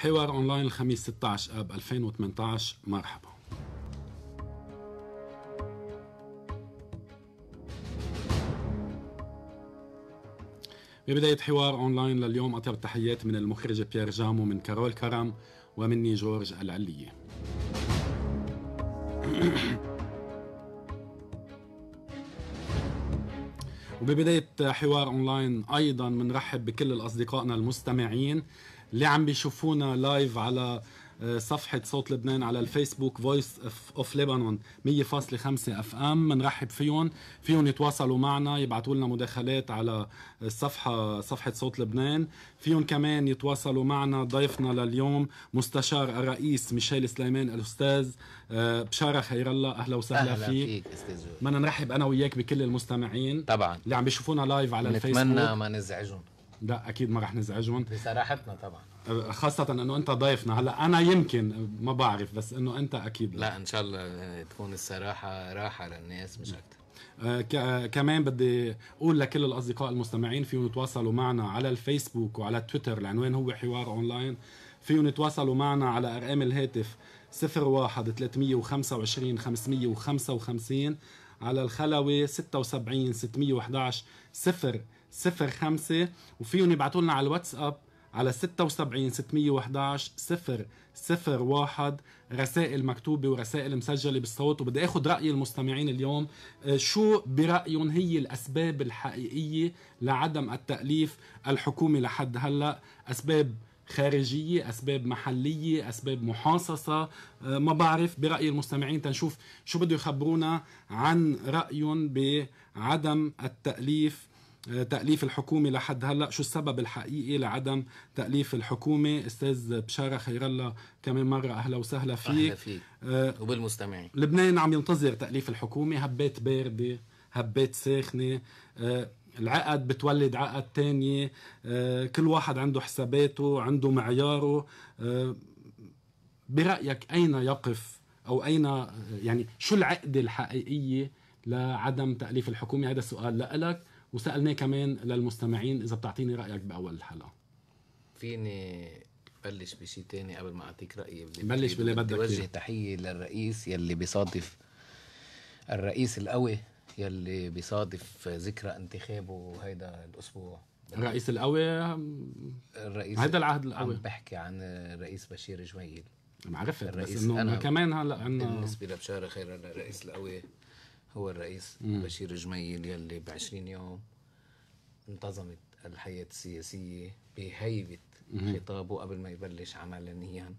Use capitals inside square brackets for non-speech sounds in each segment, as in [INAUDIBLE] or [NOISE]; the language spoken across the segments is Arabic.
حوار اونلاين الخميس 16 اب 2018 مرحبا ببداية حوار أونلاين لليوم أطيب التحيات من المخرج بيير جامو من كارول كرم ومني جورج العلية وببداية حوار أونلاين أيضا بنرحب بكل الأصدقائنا المستمعين اللي عم بيشوفونا لايف على آه، صفحة صوت لبنان على الفيسبوك فويس اوف ليبانون 100.5 اف ام بنرحب فيهم فيهم يتواصلوا معنا يبعثوا لنا مداخلات على الصفحة آه، صفحة صوت لبنان فيهم كمان يتواصلوا معنا ضيفنا لليوم مستشار الرئيس ميشيل سليمان الاستاذ آه، بشارة خير الله اهلا وسهلا أهلا فيك, فيك استاذ بدنا نرحب انا وياك بكل المستمعين طبعا اللي عم بيشوفونا لايف على الفيسبوك نتمنى ما نزعجهم لا اكيد ما رح نزعجهم بصراحتنا طبعا خاصة انه انت ضيفنا هلا انا يمكن ما بعرف بس انه انت اكيد لا, لا ان شاء الله تكون الصراحة راحة للناس مش نعم. اكثر آه، آه، كمان بدي اقول لكل الاصدقاء المستمعين فيهم يتواصلوا معنا على الفيسبوك وعلى تويتر العنوان هو حوار اونلاين فيهم يتواصلوا معنا على ارقام الهاتف 01 325 555 على الخلوي 76 611 0 05 وفيهم يبعثوا لنا على الواتساب على 76 611 0 رسائل مكتوبة ورسائل مسجلة بالصوت وبدي اخذ رأي المستمعين اليوم آه، شو برأيهم هي الأسباب الحقيقية لعدم التأليف الحكومي لحد هلأ أسباب خارجية أسباب محلية أسباب محاصصة آه، ما بعرف برأي المستمعين تنشوف شو بده يخبرونا عن رأيهم بعدم التأليف تأليف الحكومة لحد هلا شو السبب الحقيقي لعدم تأليف الحكومة أستاذ بشارة خير الله كمان مرة أهلا وسهلا فيك أهلا فيك أه وبالمستمعين لبنان عم ينتظر تأليف الحكومة هبات باردة هبات ساخنة أه العقد بتولد عقد تانية أه كل واحد عنده حساباته عنده معياره آه، برأيك أين يقف أو أين يعني شو العقدة الحقيقية لعدم تأليف الحكومة هذا سؤال لألك وسالناه كمان للمستمعين اذا بتعطيني رايك باول الحلقه فيني بلش بشيء تاني قبل ما اعطيك رايي بلش باللي بدك بوجه تحيه للرئيس يلي بيصادف الرئيس القوي يلي بيصادف ذكرى انتخابه هيدا الاسبوع الرئيس القوي الرئيس هيدا العهد القوي عم بحكي عن الرئيس بشير جميل معرفة الرئيس بس انه كمان هلا عندنا بالنسبة لبشارة خير الرئيس القوي هو الرئيس مم. بشير جميل يلي ب 20 يوم انتظمت الحياة السياسية بهيبة خطابه قبل ما يبلش عمليا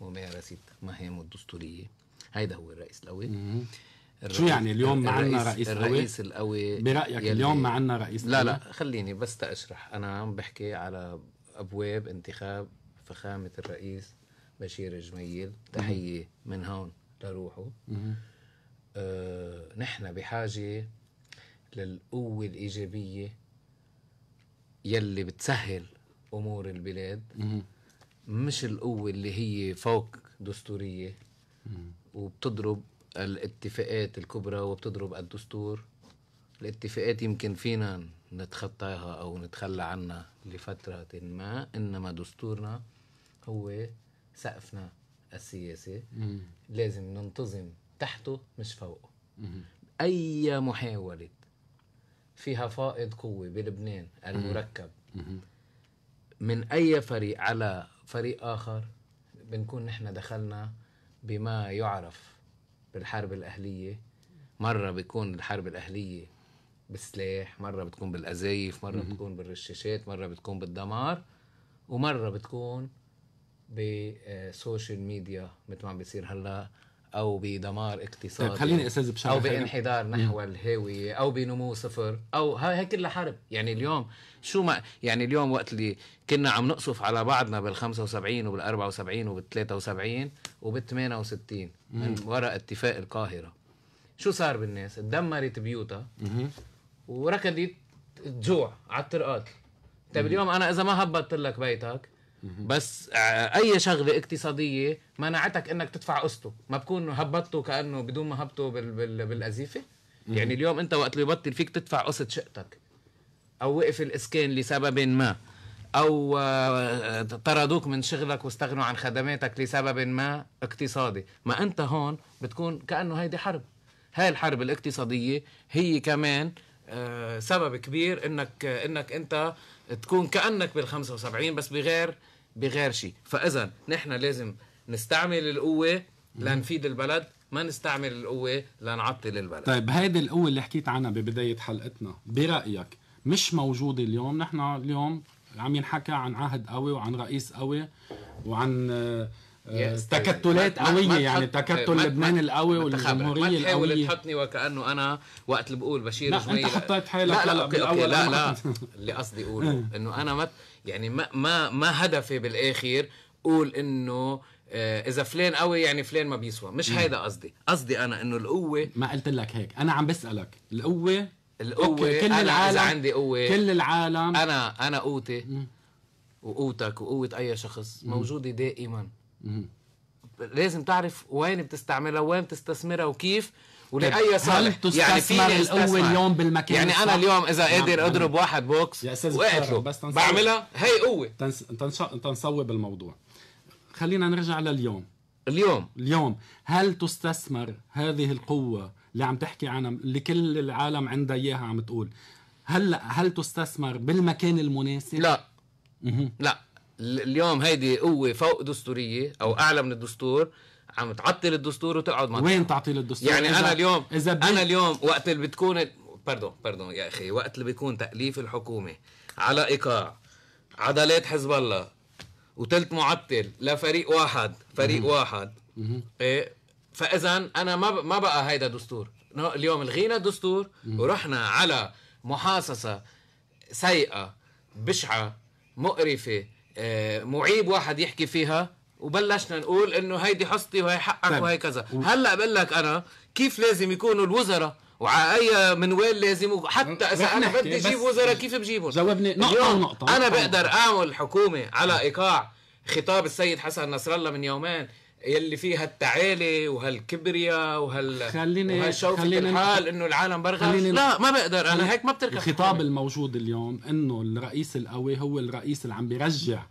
ممارسة مهامه الدستورية هيدا هو الرئيس القوي شو يعني اليوم ما عندنا رئيس قوي؟ الرئيس القوي برأيك اليوم ما عندنا رئيس لا لا خليني بس تأشرح أنا عم بحكي على أبواب انتخاب فخامة الرئيس بشير جميل تحية من هون لروحه آه، نحن بحاجة للقوة الإيجابية يلي بتسهل أمور البلاد مش القوة اللي هي فوق دستورية وبتضرب الاتفاقات الكبرى وبتضرب الدستور الاتفاقات يمكن فينا نتخطاها أو نتخلى عنها لفترة ما إنما دستورنا هو سقفنا السياسي لازم ننتظم تحته مش فوقه اي محاوله فيها فائض قوه بلبنان المركب من اي فريق على فريق اخر بنكون نحن دخلنا بما يعرف بالحرب الاهليه مره بيكون الحرب الاهليه بالسلاح مره بتكون بالقذايف مره بتكون بالرشاشات مره بتكون بالدمار ومره بتكون بسوشيال ميديا مثل ما عم بيصير هلا او بدمار اقتصادي طيب خليني استاذ بشار او بانحدار نحو الهاويه او بنمو صفر او هاي كلها حرب يعني اليوم شو ما يعني اليوم وقت اللي كنا عم نقصف على بعضنا بال 75 وبال 74 وبال 73 وبال 68 من وراء اتفاق القاهره شو صار بالناس؟ تدمرت بيوتها وركضت تجوع على الطرقات طيب اليوم انا اذا ما هبطت لك بيتك بس آه، اي شغله اقتصاديه منعتك انك تدفع قسطه ما بكون هبطته كانه بدون ما هبطه بال بال بالقذيفه يعني اليوم انت وقت اللي يبطل فيك تدفع قسط شقتك او وقف الاسكان لسبب ما او آه، طردوك من شغلك واستغنوا عن خدماتك لسبب ما اقتصادي ما انت هون بتكون كانه هيدي حرب هاي الحرب الاقتصاديه هي كمان آه، سبب كبير انك انك انت تكون كانك بال 75 بس بغير بغير شيء فاذا نحن لازم نستعمل القوه لنفيد البلد ما نستعمل القوه لنعطل البلد طيب هيدي القوه اللي حكيت عنها ببدايه حلقتنا برايك مش موجوده اليوم نحن اليوم عم ينحكى عن عهد قوي وعن رئيس قوي وعن آه، آه، تكتلات قوية يعني ما يعني تكتل لبنان القوي والجمهورية القوية تحاول تحطني وكأنه أنا وقت اللي بقول بشير جميل لا أنت حطيت حالك لا لا لا, لا, لا, لا, لا, لا, لا, لا, لا اللي قصدي أقوله [LAUGHS] إنه أنا مت يعني ما ما ما هدفي بالاخر قول انه آه، اذا فلان قوي يعني فلان ما بيسوى مش هيدا قصدي قصدي انا انه القوه ما قلت لك هيك انا عم بسالك القوه القوه كل أنا العالم اذا عندي قوه كل العالم انا انا قوتي وقوتك وقوه اي شخص موجوده دائما لازم تعرف وين بتستعملها وين بتستثمرها وكيف ولاي صالح يعني فيني الاول يوم بالمكان يعني انا اليوم اذا نعم، قادر اضرب واحد بوكس يا استاذ بعملها هي قوه تنس... تنش... تنصوب الموضوع خلينا نرجع لليوم اليوم اليوم هل تستثمر هذه القوه اللي عم تحكي عنها اللي كل العالم عندها اياها عم تقول هل هل تستثمر بالمكان المناسب لا لا اليوم هيدي قوه فوق دستوريه او اعلى من الدستور عم تعطل الدستور وتقعد مع وين تعطيل الدستور يعني انا اليوم إذا بي... انا اليوم وقت اللي بتكون باردون باردون يا اخي وقت اللي بيكون تاليف الحكومه على ايقاع عضلات حزب الله وتلت معطل لفريق واحد فريق مم. واحد مم. إيه فاذا انا ما ما بقى هيدا دستور اليوم لغينا الدستور ورحنا على محاصصه سيئه بشعه مقرفه إيه، معيب واحد يحكي فيها وبلشنا نقول انه هيدي حصتي وهي حقك طيب. وهي كذا هلا بقول لك انا كيف لازم يكونوا الوزراء وعلى اي منوال لازم حتى اذا انا بدي اجيب وزراء كيف بجيبهم جاوبني نقطه نقطه انا طيب. بقدر اعمل حكومه على ايقاع خطاب السيد حسن نصر الله من يومين يلي فيه التعالي وهالكبرياء وهال خليني وهالشوفة خليني الحال انه العالم برغش لا ما بقدر انا هيك ما بتركب الخطاب الموجود اليوم انه الرئيس القوي هو الرئيس اللي عم بيرجع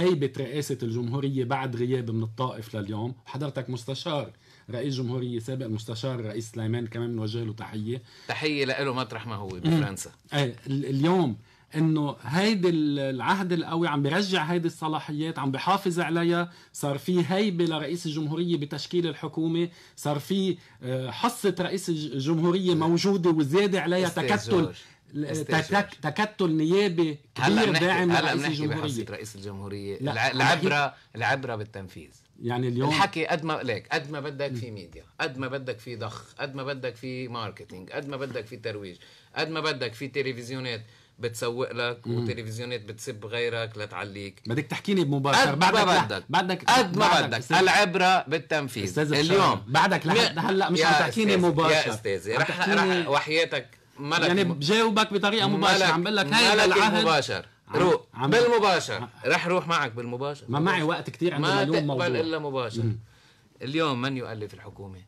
هيبة رئاسة الجمهورية بعد غياب من الطائف لليوم حضرتك مستشار رئيس جمهورية سابق مستشار الرئيس سليمان كمان بنوجه له تحية تحية لإله مطرح ما هو بفرنسا إيه، اليوم انه هيدي العهد القوي عم برجع هيدي الصلاحيات عم بحافظ عليها صار في هيبه لرئيس الجمهوريه بتشكيل الحكومه صار في آه، حصه رئيس الجمهوريه موجوده وزياده عليها تكتل تكتل نيابي كبير داعم هلا بنحكي بحصه رئيس الجمهوريه العبره العبره بالتنفيذ يعني اليوم الحكي قد ما ليك قد ما بدك في ميديا قد ما بدك في ضخ قد ما بدك في ماركتينج قد ما بدك في ترويج قد ما بدك في تلفزيونات بتسوق لك وتلفزيونات بتسب غيرك لتعليك بدك تحكيني بمباشر بعدك بدك بعدك قد ما بدك, بدك. العبره بالتنفيذ اليوم بعدك لحد هلا مش عم تحكيني مباشر يا استاذي رح, رح وحياتك ملك يعني بجاوبك بطريقه مباشره عم بقول لك هاي العهد مباشر روح بالمباشر رح روح معك بالمباشر ما معي وقت كثير عندنا اليوم موضوع ما تقبل الا مباشر اليوم من يؤلف الحكومه؟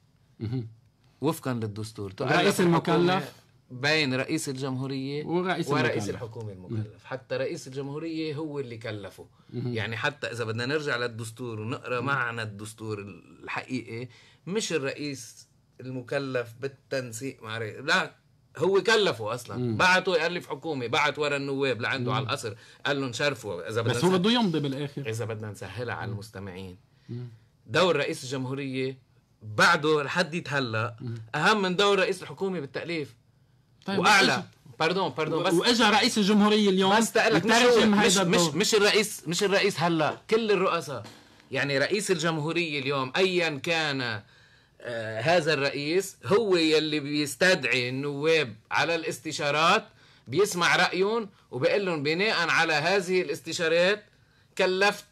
وفقا للدستور رئيس المكلف بين رئيس الجمهورية ورئيس, ورئيس الحكومة المكلف م. حتى رئيس الجمهورية هو اللي كلفه م. يعني حتى إذا بدنا نرجع للدستور ونقرأ م. معنى الدستور الحقيقي مش الرئيس المكلف بالتنسيق مع رئيس لا هو كلفه اصلا بعته يالف حكومه بعت ورا النواب لعنده على القصر قال لهم شرفوا اذا بدنا بس هو بده يمضي بالاخر اذا بدنا نسهلها على المستمعين دور رئيس الجمهوريه بعده لحد هلا اهم من دور رئيس الحكومه بالتأليف طيب واعلى باردون باردون بس واجا رئيس الجمهوريه اليوم بس تقلك مش, مش, مش مش الرئيس مش الرئيس هلا كل الرؤساء يعني رئيس الجمهوريه اليوم ايا كان آه، هذا الرئيس هو يلي بيستدعي النواب على الاستشارات بيسمع رأيهم وبيقول لهم بناء على هذه الاستشارات كلفت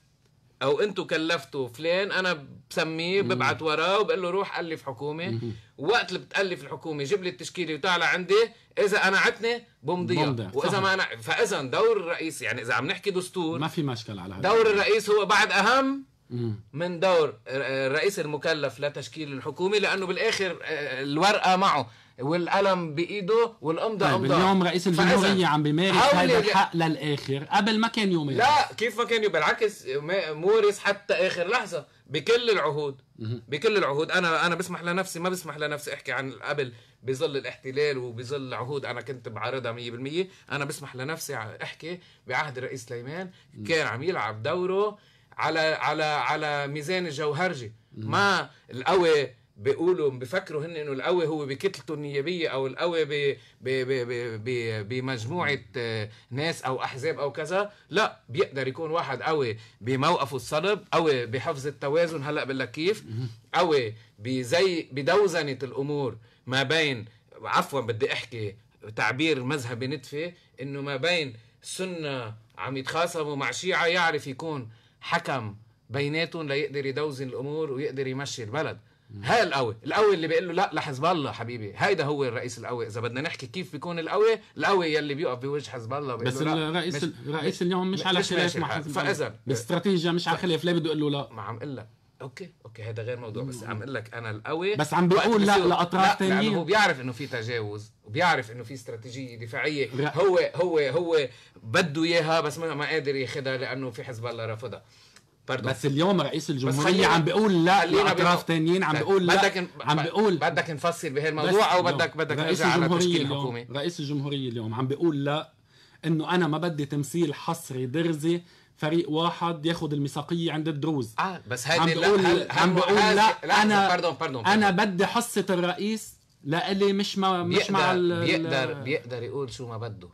او انتم كلفتوا فلان انا بسميه ببعت وراه وبقول له روح الف حكومه وقت اللي بتالف الحكومه جيب لي التشكيله وتعالى عندي اذا قنعتني بمضيها واذا ما أنا... فاذا دور الرئيس يعني اذا عم نحكي دستور ما في مشكل على هذا دور الرئيس هو بعد اهم من دور الرئيس المكلف لتشكيل الحكومه لانه بالاخر آه، الورقه معه والقلم بايده والامضاء طيب امضاء اليوم رئيس الجمهوريه عم بيمارس هذا الحق للاخر قبل ما كان يمارس لا كيف ما كان بالعكس مورس حتى اخر لحظه بكل العهود بكل العهود انا انا بسمح لنفسي ما بسمح لنفسي احكي عن قبل بظل الاحتلال وبظل عهود انا كنت بعارضها 100% انا بسمح لنفسي احكي بعهد الرئيس سليمان كان عم يلعب دوره على على على ميزان الجوهرجي ما القوي بيقولوا بفكروا هن انه القوي هو بكتلته النيابيه او القوي ب بمجموعه آه، ناس او احزاب او كذا لا بيقدر يكون واحد قوي بموقفه الصلب قوي بحفظ التوازن هلا بقول لك كيف قوي بزي بدوزنه الامور ما بين عفوا بدي احكي تعبير مذهبي نتفه انه ما بين سنه عم يتخاصموا مع شيعه يعرف يكون حكم بيناتهم ليقدر يدوزن الامور ويقدر يمشي البلد هاي القوي القوي اللي بيقول له لا لحزب الله حبيبي هيدا هو الرئيس القوي اذا بدنا نحكي كيف بيكون القوي القوي يلي بيقف بوجه حزب الله بس الرئيس الرئيس اليوم مش على خلاف مع حزب الله فاذا الاستراتيجيه مش على خلاف ليه بده يقول له لا ما عم اقول لك اوكي اوكي هذا غير موضوع بس عم اقول لك انا القوي بس عم بيقول لا لاطراف ثانيين لانه هو بيعرف انه في تجاوز وبيعرف انه في استراتيجيه دفاعيه هو هو هو بده اياها بس ما قادر ياخذها لانه في حزب الله رافضها برضو. بس اليوم رئيس الجمهورية عم بيقول لا لأطراف ثانيين عم بيقول لا بدك عم بيقول بدك نفصل بهالموضوع او بدك بدك نرجع على تشكيل الحكومة رئيس الجمهورية اليوم عم بيقول لا انه انا ما بدي تمثيل حصري درزي فريق واحد ياخد الميثاقيه عند الدروز اه بس هذه عم بقول لا هل عم بقول لا, لا انا بردون بردون. انا بدي حصه الرئيس لإلي مش ما مش مع ال بيقدر بيقدر يقول شو ما بده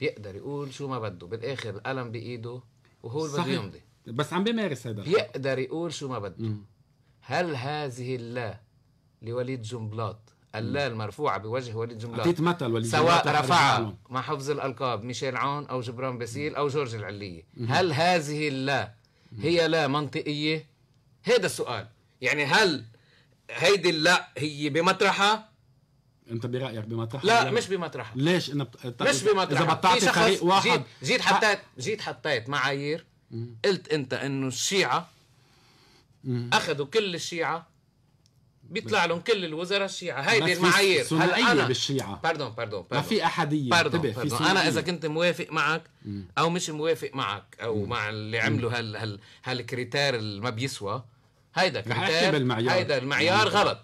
بيقدر يقول شو ما بده بالاخر القلم بايده وهو اللي بده يمضي بس عم بيمارس هذا بيقدر يقول شو ما بده هل هذه الله لوليد جنبلاط اللا المرفوعة بوجه وليد الجملة أعطيت مثل وليد سواء رفع مع حفظ الألقاب ميشيل عون أو جبران باسيل أو جورج العلية هل هذه اللا هي لا منطقية؟ هذا السؤال يعني هل هيدي اللا هي بمطرحها انت برايك بمطرحها لا يعني مش بمطرحها ليش انا بت... مش بمطرحها اذا بتعطي فريق واحد جيت, جيت حطيت جيت حطيت معايير قلت انت انه الشيعه اخذوا كل الشيعه بيطلع لهم كل الوزراء الشيعة هيدي المعايير هل أنا بالشيعة باردون باردون ما في أحدية باردون, باردون. باردون. أنا إذا كنت موافق معك أو مش موافق معك أو م. مع اللي عملوا هال هال هالكريتير اللي ما بيسوى هيدا كريتير بالمعيار هيدا المعيار غلط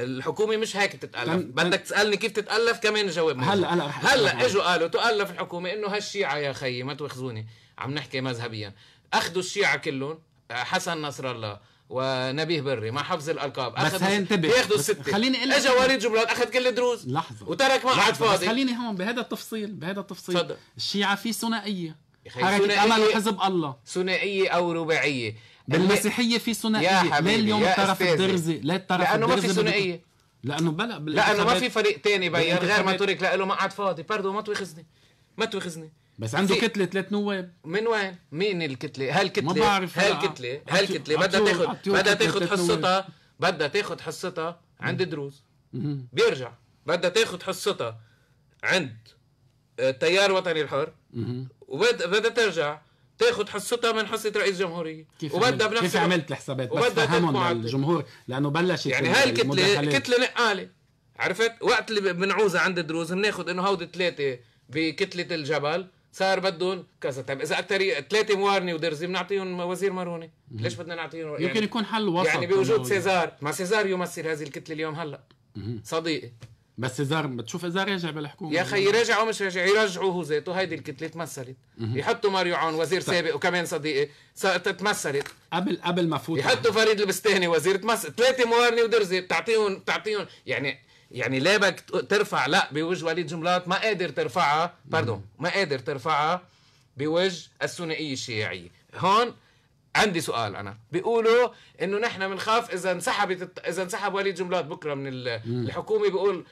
الحكومه مش هيك بتتالف تن... بدك تسالني كيف تتالف كمان جواب هلا هلا هلا اجوا قالوا تؤلف الحكومه انه هالشيعه يا خيي ما تواخذوني عم نحكي مذهبيا اخذوا الشيعه كلهم حسن نصر الله ونبيه بري مع حفظ الالقاب بس هينتبه ياخذوا السته خليني اقول لك اجى وليد جبران اخذ كل الدروز لحظه وترك مقعد فاضي خليني هون بهذا التفصيل بهذا التفصيل تفضل الشيعه في ثنائيه حركه امل وحزب الله ثنائيه او رباعيه بالمسيحيه في ثنائيه ليه اليوم الطرف الدرزي ليه الطرف الدرزي لانه ما في ثنائيه لانه بلا لانه ما في فريق تاني بين غير ما ترك لإله مقعد فاضي برضه ما توخزني ما توخزني بس عنده في... كتله ثلاث نواب من وين؟ مين الكتله؟ هالكتله ما بعرف هالكتله هالكتله بدها تاخذ بدها تاخذ حصتها بدها تاخذ حصتها عند دروز بيرجع بدها تاخذ حصتها عند التيار آه، الوطني الحر وبدها ترجع تاخذ حصتها من حصه رئيس جمهوريه كيف وبدها بنفس كيف عملت الحسابات بس فهمهم للجمهور لانه بلشت يعني هالكتله كتله نقاله عرفت وقت اللي بنعوزها عند دروز بناخذ انه هودي ثلاثه بكتله الجبل صار بدهم كذا طيب اذا اكثر ثلاثه موارني ودرزي بنعطيهم وزير ماروني ليش بدنا نعطيهم يعني يمكن يكون حل وسط يعني بوجود سيزار ما سيزار يمثل هذه الكتله اليوم هلا صديقي بس سيزار بتشوف اذا راجع بالحكومه يا اخي يراجع او مش راجع يرجعوا هو ذاته هيدي الكتله تمثلت يحطوا ماريو عون وزير طيب. سابق وكمان صديقي تمثلت قبل قبل ما فوت يحطوا فريد البستاني وزير تمثل ثلاثه موارني ودرزي بتعطيهم بتعطيهم يعني يعني ليه بدك ترفع لا بوجه وليد جملات ما قادر ترفعها باردون ما قادر ترفعها بوجه الثنائيه الشيعيه هون عندي سؤال انا بيقولوا انه نحن بنخاف اذا انسحبت اذا انسحب وليد جملات بكره من الحكومه بيقول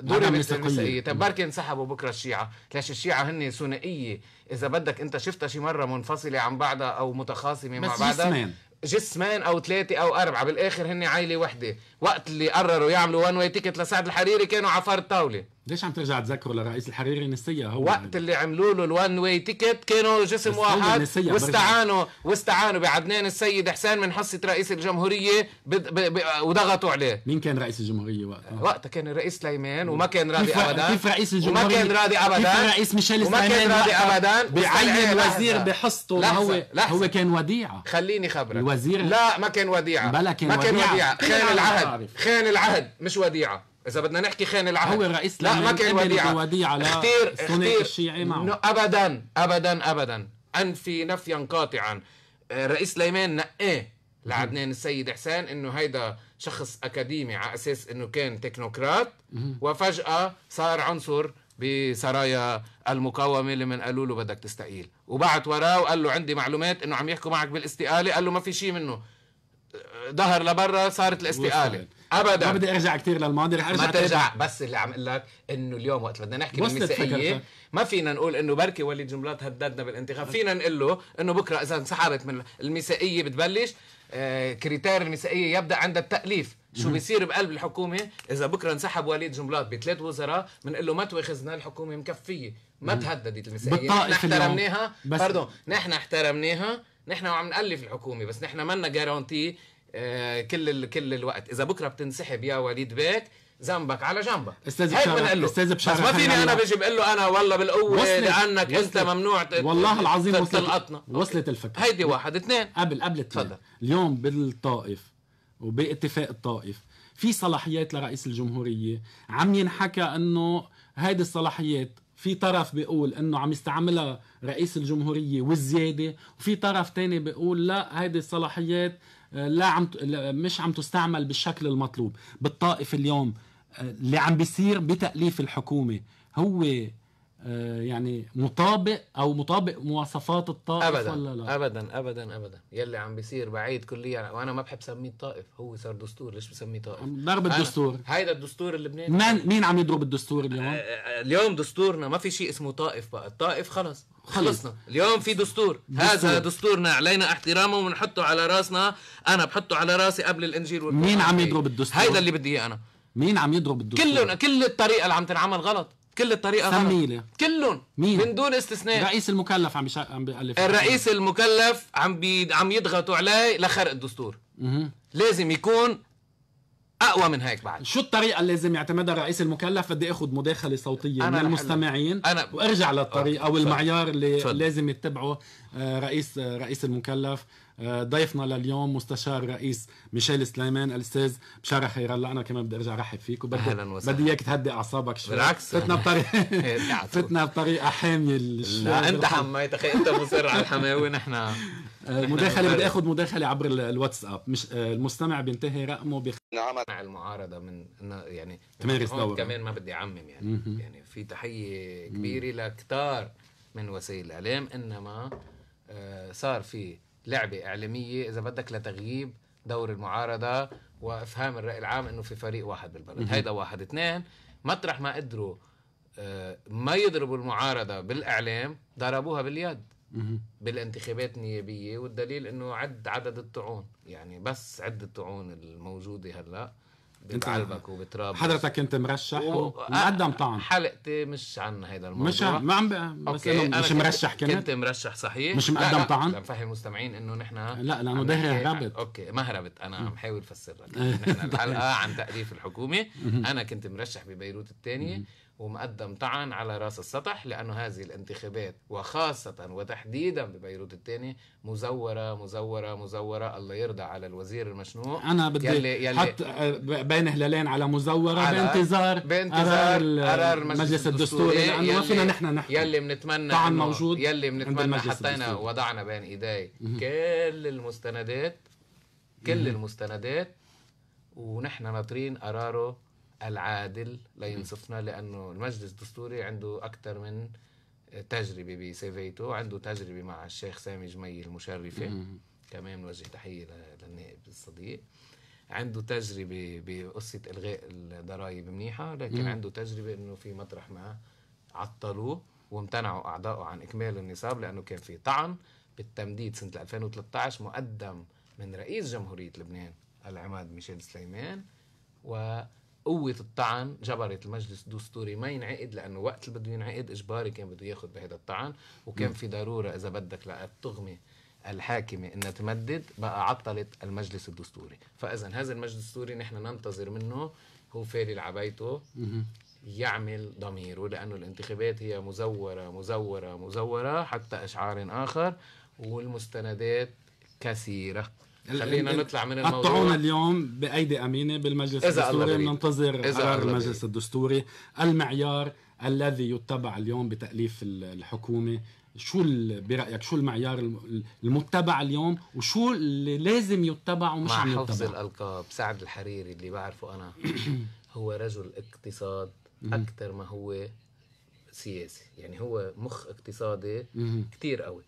دور المسيحيه طيب بركي انسحبوا بكره الشيعه ليش الشيعه هن ثنائيه اذا بدك انت شفتها شي مره منفصله عن بعضها او متخاصمه مع بعضها جسمين او ثلاثه او اربعه بالاخر هن عائله وحده وقت اللي قرروا يعملوا وان واي تيكت لسعد الحريري كانوا على الطاوله طاوله ليش عم ترجع تذكره لرئيس الحريري نسيا هو وقت اللي عملوا له الوان واي تيكت كانوا جسم واحد واستعانوا واستعانوا بعدنان السيد حسين من حصه رئيس الجمهوريه بد... ب... ب... وضغطوا عليه مين كان رئيس الجمهوريه وقتها؟ وقتها كان الرئيس سليمان وما كان راضي ابدا كيف رئيس الجمهوريه؟ وما كان راضي ابدا كيف رئيس ميشيل سليمان وما كان راضي ابدا بيعين وزير بحصته لحظة. هو لحظة. هو كان وديعه خليني خبرك الوزير لا ما كان وديعه بلا كان ما كان وديعه خان العهد خان العهد مش وديعه اذا بدنا نحكي خان العهد هو الرئيس لا ما كان وديعه على اختير اختير الشيعي معه ابدا ابدا ابدا انفي نفيا قاطعا رئيس ليمان نقاه لعدنان السيد حسين انه هيدا شخص اكاديمي على اساس انه كان تكنوقراط وفجاه صار عنصر بسرايا المقاومه اللي من قالوا له بدك تستقيل وبعت وراه وقال له عندي معلومات انه عم يحكوا معك بالاستقاله قال له ما في شيء منه ظهر لبرا صارت الاستقاله ابدا ما بدي ارجع كثير للماضي رح ارجع ما ترجع بس اللي عم اقول لك انه اليوم وقت بدنا نحكي بالمسيحيه ما فينا نقول انه بركي وليد جملات هددنا بالانتخاب فينا نقول له انه بكره اذا انسحبت من المسائيه بتبلش آه كريتير المسائيه يبدا عند التاليف شو بيصير بقلب الحكومه اذا بكره انسحب وليد جملات بثلاث وزراء بنقول له ما تواخذنا الحكومه مكفيه ما تهددت المسائيه نحن احترمناها نحن احترمناها نحن عم نالف الحكومه بس نحن منا جارانتي آه، كل ال... كل الوقت اذا بكره بتنسحب يا وليد بيك ذنبك على جنبك استاذ بشار استاذ بشار بس ما فيني انا بيجي بقول له انا والله بالقوه لانك انت ممنوع والله العظيم وصلت وصلت الفكره هيدي واحد اثنين قبل قبل تفضل اليوم بالطائف وباتفاق الطائف في صلاحيات لرئيس الجمهوريه عم ينحكى انه هيدي الصلاحيات في طرف بيقول انه عم يستعملها رئيس الجمهوريه والزياده وفي طرف تاني بيقول لا هيدي الصلاحيات لا عم مش عم تستعمل بالشكل المطلوب بالطائف اليوم آه، اللي عم بيصير بتأليف الحكومة هو آه، يعني مطابق او مطابق مواصفات الطائف أبداً ولا لا؟ ابدا ابدا ابدا يلي عم بيصير بعيد كليا وانا ما بحب سميه الطائف هو صار دستور ليش بسميه طائف؟ ضرب الدستور هيدا الدستور اللبناني مين مين عم يضرب الدستور اليوم؟ آه، اليوم دستورنا ما في شيء اسمه طائف بقى الطائف خلص خلصنا اليوم في دستور. دستور هذا دستورنا علينا احترامه ونحطه على راسنا انا بحطه على راسي قبل الانجيل والقرآن مين عم يضرب الدستور هيدا اللي بدي اياه انا مين عم يضرب الدستور كلهم كل الطريقه اللي عم تنعمل غلط كل الطريقه غلط كلهم مين من دون استثناء الرئيس المكلف عم عم بيألف الرئيس المكلف عم بي... عم يضغطوا عليه لخرق الدستور مه. لازم يكون اقوى من هيك بعد شو الطريقه اللي لازم يعتمدها الرئيس المكلف بدي اخذ مداخله صوتيه أنا من المستمعين أنا... وارجع للطريقه المعيار اللي فل. لازم يتبعه آه، رئيس آه، رئيس المكلف آه، ضيفنا لليوم مستشار رئيس ميشيل سليمان الاستاذ بشارة خير الله انا كمان بدي ارجع ارحب فيك وبدي اهلا وسهلا بدي اياك تهدي اعصابك شوي بالعكس فتنا بطريقه [LAUGHS] إيه، فتنا بطريقه حاميه لا انت حميت اخي انت مصر على الحماوه آه، نحن مداخله بدي اخذ مداخله عبر الواتساب مش آه، المستمع بينتهي رقمه بخ... نعم. مع المعارضه من يعني تمارس دور كمان ما بدي اعمم يعني م-م. يعني في تحيه كبيره لكتار من وسائل الاعلام انما صار في لعبه اعلاميه اذا بدك لتغييب دور المعارضه وافهام الراي العام انه في فريق واحد بالبلد هيدا واحد اثنين مطرح ما قدروا آه، ما يضربوا المعارضه بالاعلام ضربوها باليد بالانتخابات النيابيه والدليل انه عد عدد الطعون يعني بس عد الطعون الموجوده هلا انت قلبك وبتراب حضرتك انت مرشح ومقدم طعن حلقتي مش عن هذا الموضوع مش عن... ما عم بقى أوكي. انه مش مرشح كنت كنت مرشح صحيح مش مقدم طعن بفهم المستمعين انه نحن لا لانه دهري هربت اوكي ما هربت انا عم حاول افسر لك [LAUGHS] نحن الحلقه طيب. عن تاليف الحكومه انا كنت مرشح ببيروت الثانيه ومقدم طعن على راس السطح لأنه هذه الانتخابات وخاصة وتحديدا ببيروت الثاني مزورة مزورة مزورة الله يرضى على الوزير المشنوق أنا بدي يلي يلي حط آه، بين هلالين على مزورة على بانتظار بانتظار قرار المجلس الدستوري لأنه ما فينا نحن نحكي يلي بنتمنى طعن موجود يلي بنتمنى حطينا وضعنا بين إيدي كل المستندات كل المستندات ونحن ناطرين قراره العادل لينصفنا لأنه المجلس الدستوري عنده أكثر من تجربة بسيفيتو عنده تجربة مع الشيخ سامي جمي المشرفة كمان نوجه تحية للنائب الصديق عنده تجربة بقصة إلغاء الضرائب منيحة لكن عنده تجربة إنه في مطرح ما عطلوه وامتنعوا أعضائه عن إكمال النصاب لأنه كان في طعن بالتمديد سنة 2013 مقدم من رئيس جمهورية لبنان العماد ميشيل سليمان و قوة الطعن جبرت المجلس الدستوري ما ينعقد لأنه وقت اللي بده ينعقد إجباري كان بده ياخذ بهذا الطعن وكان في ضرورة إذا بدك للطغمة الحاكمة إنها تمدد بقى عطلت المجلس الدستوري فإذا هذا المجلس الدستوري نحن ننتظر منه هو فاري العبيته يعمل ضميره لأنه الانتخابات هي مزورة مزورة مزورة حتى إشعار آخر والمستندات كثيرة خلينا نطلع من الموضوع قطعونا اليوم بايدي امينه بالمجلس إذا الدستوري بننتظر قرار المجلس الدستوري المعيار الذي يتبع اليوم بتاليف الحكومه شو برايك شو المعيار المتبع اليوم وشو اللي لازم يتبع ومش عم يتبع مع حفظ الالقاب سعد الحريري اللي بعرفه انا [CLEARS THROAT] هو رجل اقتصاد اكثر ما هو سياسي يعني هو مخ اقتصادي كثير قوي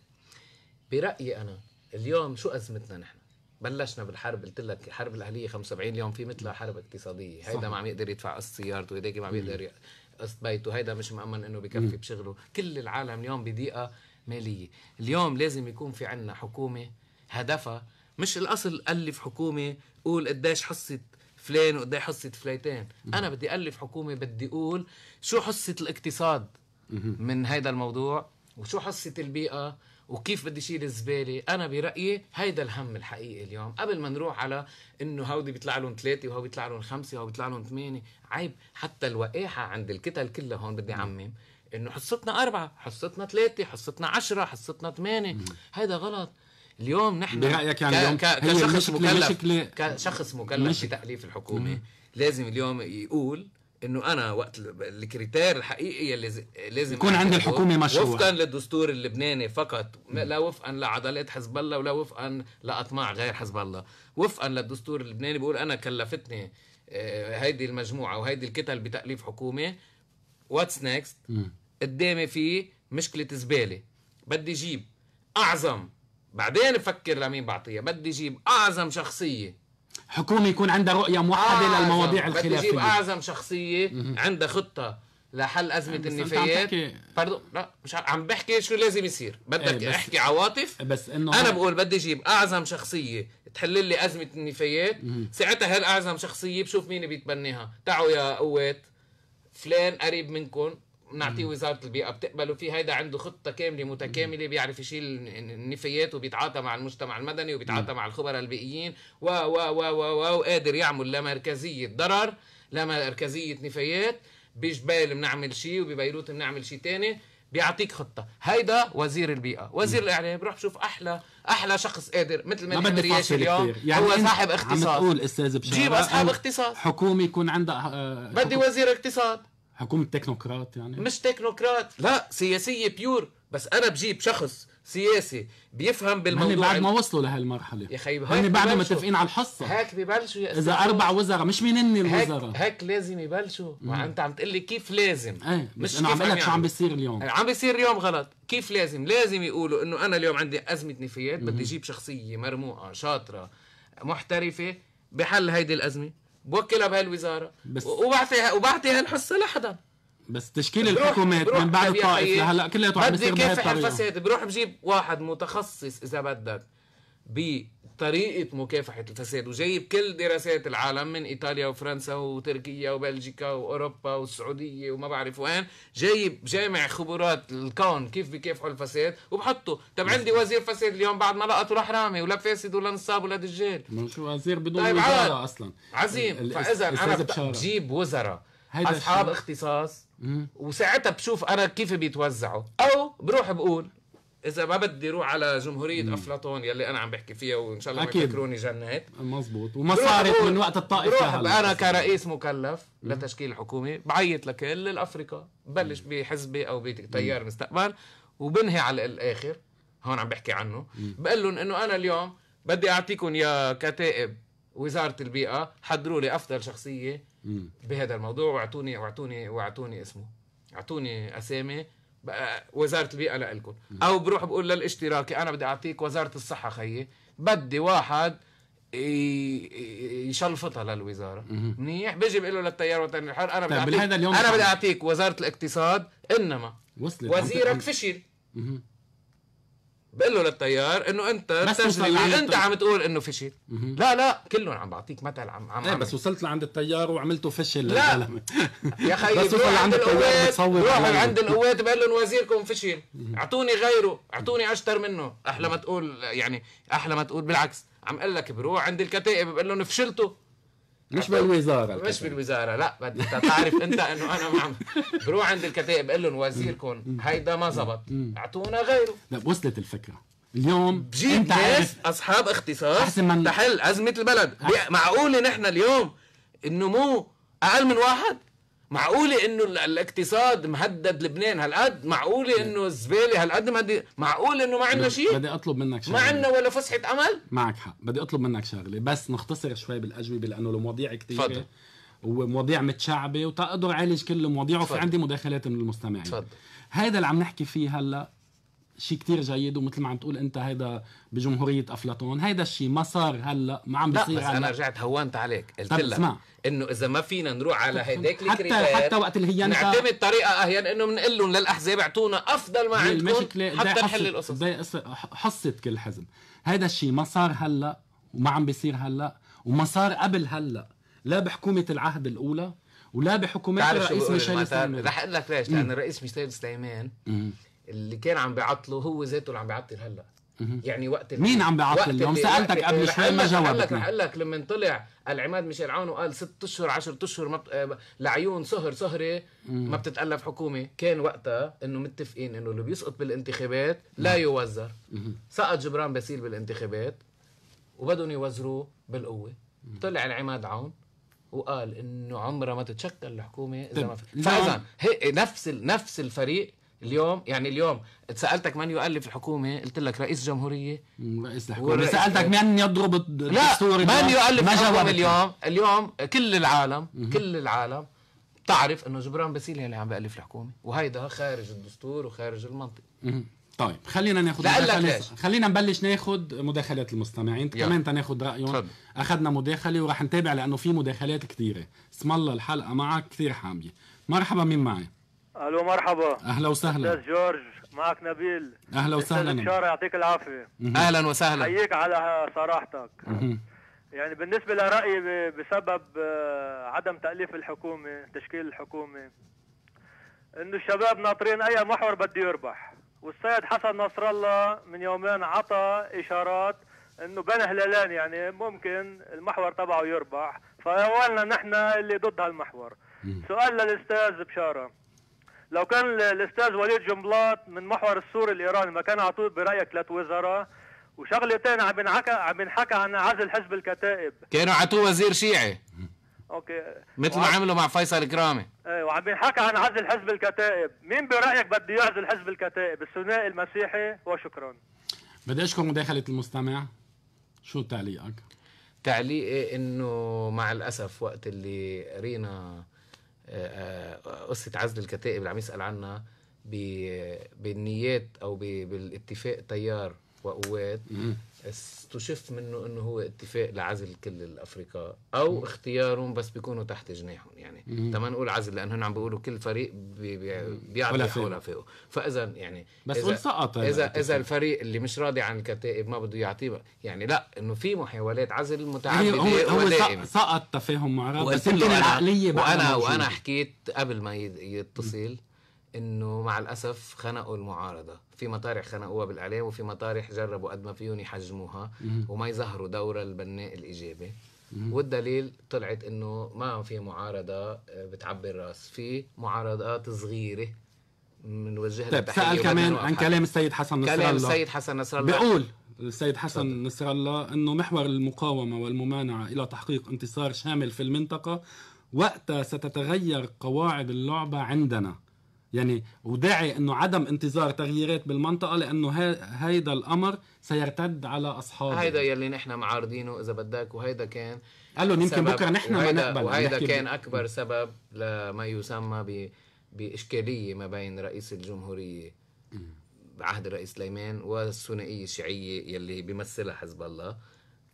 برايي انا اليوم شو ازمتنا نحن بلشنا بالحرب قلت لك الحرب الاهليه 75 اليوم في مثلها حرب اقتصاديه هيدا ما عم يقدر يدفع قسط سيارته هيداك ما عم يقدر قسط بيته هيدا مش مامن انه بكفي بشغله كل العالم اليوم بضيقه ماليه اليوم لازم يكون في عندنا حكومه هدفها مش الاصل الف حكومه قول قديش حصه فلان وقد ايه حصه فليتان انا بدي الف حكومه بدي اقول شو حصه الاقتصاد من هذا الموضوع وشو حصه البيئه وكيف بدي شيل الزباله انا برايي هيدا الهم الحقيقي اليوم قبل ما نروح على انه هودي بيطلع لهم ثلاثه وهو بيطلع لهم خمسه وهو بيطلع لهم ثمانيه عيب حتى الوقاحه عند الكتل كلها هون بدي اعمم انه حصتنا أربعة حصتنا ثلاثة حصتنا عشرة حصتنا ثمانية هيدا غلط اليوم نحن برأيك يعني اليوم كشخص مكلف كشخص مكلف بتأليف الحكومة لازم اليوم يقول انه انا وقت الكريتير الحقيقي اللي لازم يكون عند الحكومه مشروع وفقا للدستور اللبناني فقط لا وفقا لعضلات حزب الله ولا وفقا لاطماع غير حزب الله وفقا للدستور اللبناني بقول انا كلفتني آه، هيدي المجموعه وهيدي الكتل بتاليف حكومه واتس نيكست قدامي في مشكله زباله بدي جيب اعظم بعدين بفكر لمين بعطيها بدي جيب اعظم شخصيه حكومه يكون عندها رؤيه موحده آه للمواضيع الخلافيه بتجيب اعظم شخصيه عندها خطه لحل ازمه النفايات برضو لا مش عم بحكي شو لازم يصير بدك ايه احكي عواطف بس انه انا بقول بدي اجيب اعظم شخصيه تحل لي ازمه النفايات ساعتها هالاعظم شخصيه بشوف مين بيتبنيها تعوا يا قوات فلان قريب منكم بنعطيه وزاره البيئه بتقبلوا فيه هيدا عنده خطه كامله متكامله بيعرف يشيل النفايات وبيتعاطى مع المجتمع المدني وبيتعاطى مع الخبراء البيئيين و و و و وقادر يعمل لمركزيه ضرر لمركزيه نفايات بجبال بنعمل شيء وببيروت بنعمل شيء ثاني بيعطيك خطه هيدا وزير البيئه وزير الاعلام بروح بشوف احلى احلى شخص قادر مثل ما نحن رياش اليوم يعني هو صاحب اختصاص عم تقول استاذ بشار جيب اصحاب اختصاص حكومه يكون عندها آه، بدي وزير اقتصاد حكومه تكنوقراط يعني مش تكنوقراط لا سياسيه بيور بس انا بجيب شخص سياسي بيفهم يعني بالموضوع بعد ما وصلوا لهالمرحله يا خيب يعني هن بعد ما متفقين على الحصه هيك ببلشوا يا اذا اربع وزراء مش منن الوزراء هيك لازم يبلشوا ما انت عم تقول لي كيف لازم ايه مش انا عم لك يعني. شو عم بيصير اليوم عم بيصير اليوم غلط كيف لازم لازم يقولوا انه انا اليوم عندي ازمه نفايات بدي اجيب شخصيه مرموقه شاطره محترفه بحل هيدي الازمه بوكلها بهالوزاره بس وبعطيها وبعطيها الحصه لحدا بس تشكيل الحكومات من بعد الطائف لهلا كلياته عم يصير بهي الطريقه بدي كافح الفساد بروح بجيب واحد متخصص اذا بدك طريقة مكافحة الفساد وجايب كل دراسات العالم من إيطاليا وفرنسا وتركيا وبلجيكا وأوروبا والسعودية وما بعرف وين جايب جامع خبرات الكون كيف بيكافحوا الفساد وبحطه طب عندي وزير فساد اليوم بعد ما لقطوا راح رامي ولا فاسد ولا نصاب ولا دجال شو وزير بدون طيب وزارة أصلا عظيم فإذا أنا بجيب وزراء أصحاب اختصاص وساعتها بشوف أنا كيف بيتوزعوا أو بروح بقول اذا ما بدي روح على جمهوريه مم. افلاطون يلي انا عم بحكي فيها وان شاء الله ما يفكروني جنات مزبوط وما صارت من وقت الطائفه هلا انا كرئيس مكلف مم. لتشكيل حكومه بعيط لكل الافرقه ببلش بحزبي او بتيار مستقبل وبنهي على الاخر هون عم بحكي عنه بقول لهم انه انا اليوم بدي اعطيكم يا كتائب وزاره البيئه حضروا لي افضل شخصيه بهذا الموضوع واعطوني واعطوني واعطوني اسمه اعطوني اسامي وزاره البيئه لكم او بروح بقول للاشتراكي انا بدي اعطيك وزاره الصحه خيي بدي واحد يشلفطها للوزاره منيح بيجي بقول له للتيار الوطني الحر انا طيب، بدي اعطيك انا بدي اعطيك وزاره الاقتصاد انما وزيرك فشل بقول له للتيار انه انت بس انت عم تقول انه فشل لا لا كلهم عم بعطيك مثل عم عم, إيه، بس وصلت لعند التيار وعملته فشل لا يا خيي بس وصل لعند التيار بتصور روح عند القوات بقول لهم وزيركم فشل اعطوني غيره اعطوني اشطر منه احلى ما تقول يعني احلى ما تقول بالعكس عم قال لك بروح عند الكتائب بقول لهم فشلتوا مش بالوزاره مش بالوزاره لا بدك تعرف انت انه انا عم بروح عند الكتائب بقول لهم وزيركم هيدا ما زبط اعطونا غيره لا وصلت الفكره اليوم بجيب ناس اصحاب اختصاص احسن من تحل ازمه البلد معقوله نحن اليوم النمو اقل من واحد معقولة انه الاقتصاد مهدد لبنان هالقد معقولة انه الزبالة هالقد مهدد معقولة انه ما عندنا شيء بدي اطلب منك شغلة ما عندنا ولا فسحة امل معك حق بدي اطلب منك شغلة بس نختصر شوي بالاجوبة لانه المواضيع كثيرة ومواضيع متشعبة وتقدر اعالج كل المواضيع وفي عندي مداخلات من المستمعين تفضل هذا اللي عم نحكي فيه هلا شيء كتير جيد ومثل ما عم تقول انت هيدا بجمهوريه افلاطون هيدا الشيء ما صار هلا ما عم بيصير لا بس انا رجعت هونت عليك قلت لك انه اذا ما فينا نروح على هيداك حتى حتى وقت الهيان نعتمد طريقه اهين انه بنقول لهم للاحزاب اعطونا افضل ما عندكم حتى نحل القصص حصه كل حزب هيدا الشيء ما صار هلا وما عم بيصير هلا وما صار قبل هلا لا بحكومه العهد الاولى ولا بحكومات الرئيس ميشيل سليمان رح اقول لك ليش لان الرئيس ميشيل سليمان اللي كان عم بيعطله هو ذاته اللي عم بيعطل هلا يعني وقت مين عم بيعطل اليوم سالتك قبل شوي ما جاوبتني رح اقول لك لما طلع العماد ميشيل عون وقال ست اشهر 10 اشهر ما آه، لعيون سهر سهره ما بتتالف حكومه كان وقتها انه متفقين انه اللي بيسقط بالانتخابات لا نعم. يوزر سقط جبران باسيل بالانتخابات وبدهم يوزروه بالقوه طلع العماد عون وقال انه عمرها ما تتشكل الحكومه اذا طيب، ما في فاذا نفس نفس الفريق اليوم يعني اليوم سالتك من يؤلف الحكومه قلت لك رئيس جمهوريه رئيس الحكومه سالتك من يضرب الدستور لا من يؤلف الحكومه اليوم اليوم كل العالم كل العالم تعرف انه جبران باسيل اللي عم بألف الحكومه وهيدا خارج الدستور وخارج المنطق طيب خلينا ناخذ خلينا نبلش ناخذ مداخلات المستمعين كمان تناخذ رايهم اخذنا مداخله وراح نتابع لانه في مداخلات كثيره اسم الله الحلقه معك كثير حاميه مرحبا مين معي الو مرحبا اهلا وسهلا استاذ جورج معك نبيل اهلا وسهلا بشارة يعطيك العافيه اهلا وسهلا حييك على صراحتك يعني بالنسبه لرايي بسبب آه، عدم تاليف الحكومه تشكيل الحكومه انه الشباب ناطرين اي محور بده يربح والسيد حسن نصر الله من يومين عطى اشارات انه بين هلالين يعني ممكن المحور تبعه يربح فاولنا نحن اللي ضد هالمحور سؤال للاستاذ بشاره لو كان الاستاذ وليد جنبلاط من محور السور الايراني ما كان عطوه برايك ثلاث وزراء وشغله ثانيه عم بنحكى عم بنحكى عن عزل حزب الكتائب كانوا عطوه وزير شيعي اوكي مثل وعم... ما عملوا مع فيصل كرامي ايه وعم بنحكى عن عزل حزب الكتائب مين برايك بده يعزل حزب الكتائب الثنائي المسيحي وشكرا بدي اشكر مداخله المستمع شو تعليقك تعليقي انه مع الاسف وقت اللي رينا قصه عزل الكتائب اللي عم يسال عنها بالنيات او بالاتفاق تيار وقوات استشف منه انه هو اتفاق لعزل كل الافرقاء او اختيارهم بس بيكونوا تحت جناحهم يعني تما نقول عزل لانه عم بيقولوا كل فريق بي بي بيعطي حلفائه فاذا يعني بس اذا سقط اذا اذا الفريق اللي مش راضي عن الكتائب ما بده يعطيه يعني لا انه في محاولات عزل متعدده هو, هو سقط تفاهم مع رب بس العقليه وانا وانا حكيت قبل ما يتصل انه مع الاسف خنقوا المعارضه في مطارح خنقوها بالاعلام وفي مطارح جربوا قد ما فيهم يحجموها وما يظهروا دور البناء الايجابي والدليل طلعت انه ما في معارضه آه، بتعبي الراس في معارضات صغيره بنوجهها لها طيب سال كمان عن كلام السيد حسن نصر الله كلام السيد حسن نصر الله بيقول السيد حسن صدق. نصر الله انه محور المقاومه والممانعه الى تحقيق انتصار شامل في المنطقه وقتها ستتغير قواعد اللعبه عندنا يعني وداعي انه عدم انتظار تغييرات بالمنطقه لانه هيدا الامر سيرتد على اصحابه هيدا يلي نحن معارضينه اذا بدك وهيدا كان قال لهم يمكن بكره نحن ما نقبل وهيدا كان اكبر سبب لما يسمى ب باشكاليه ما بين رئيس الجمهوريه بعهد الرئيس سليمان والثنائيه الشيعيه يلي بيمثلها حزب الله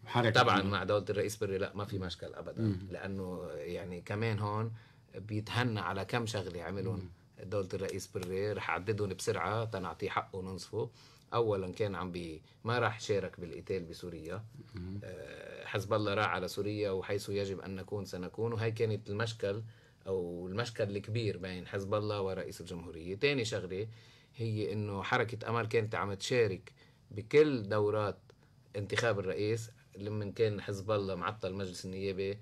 حركة طبعا مع دولة الرئيس بري لا ما في مشكل ابدا مم. لانه يعني كمان هون بيتهنى على كم شغله عملهم دوله الرئيس بري رح عددهم بسرعه تنعطيه حقه وننصفه اولا كان عم بي ما راح شارك بالقتال بسوريا آه، حزب الله راح على سوريا وحيث يجب ان نكون سنكون وهي كانت المشكل او المشكل الكبير بين حزب الله ورئيس الجمهوريه ثاني شغله هي انه حركه امل كانت عم تشارك بكل دورات انتخاب الرئيس لما كان حزب الله معطل المجلس النيابي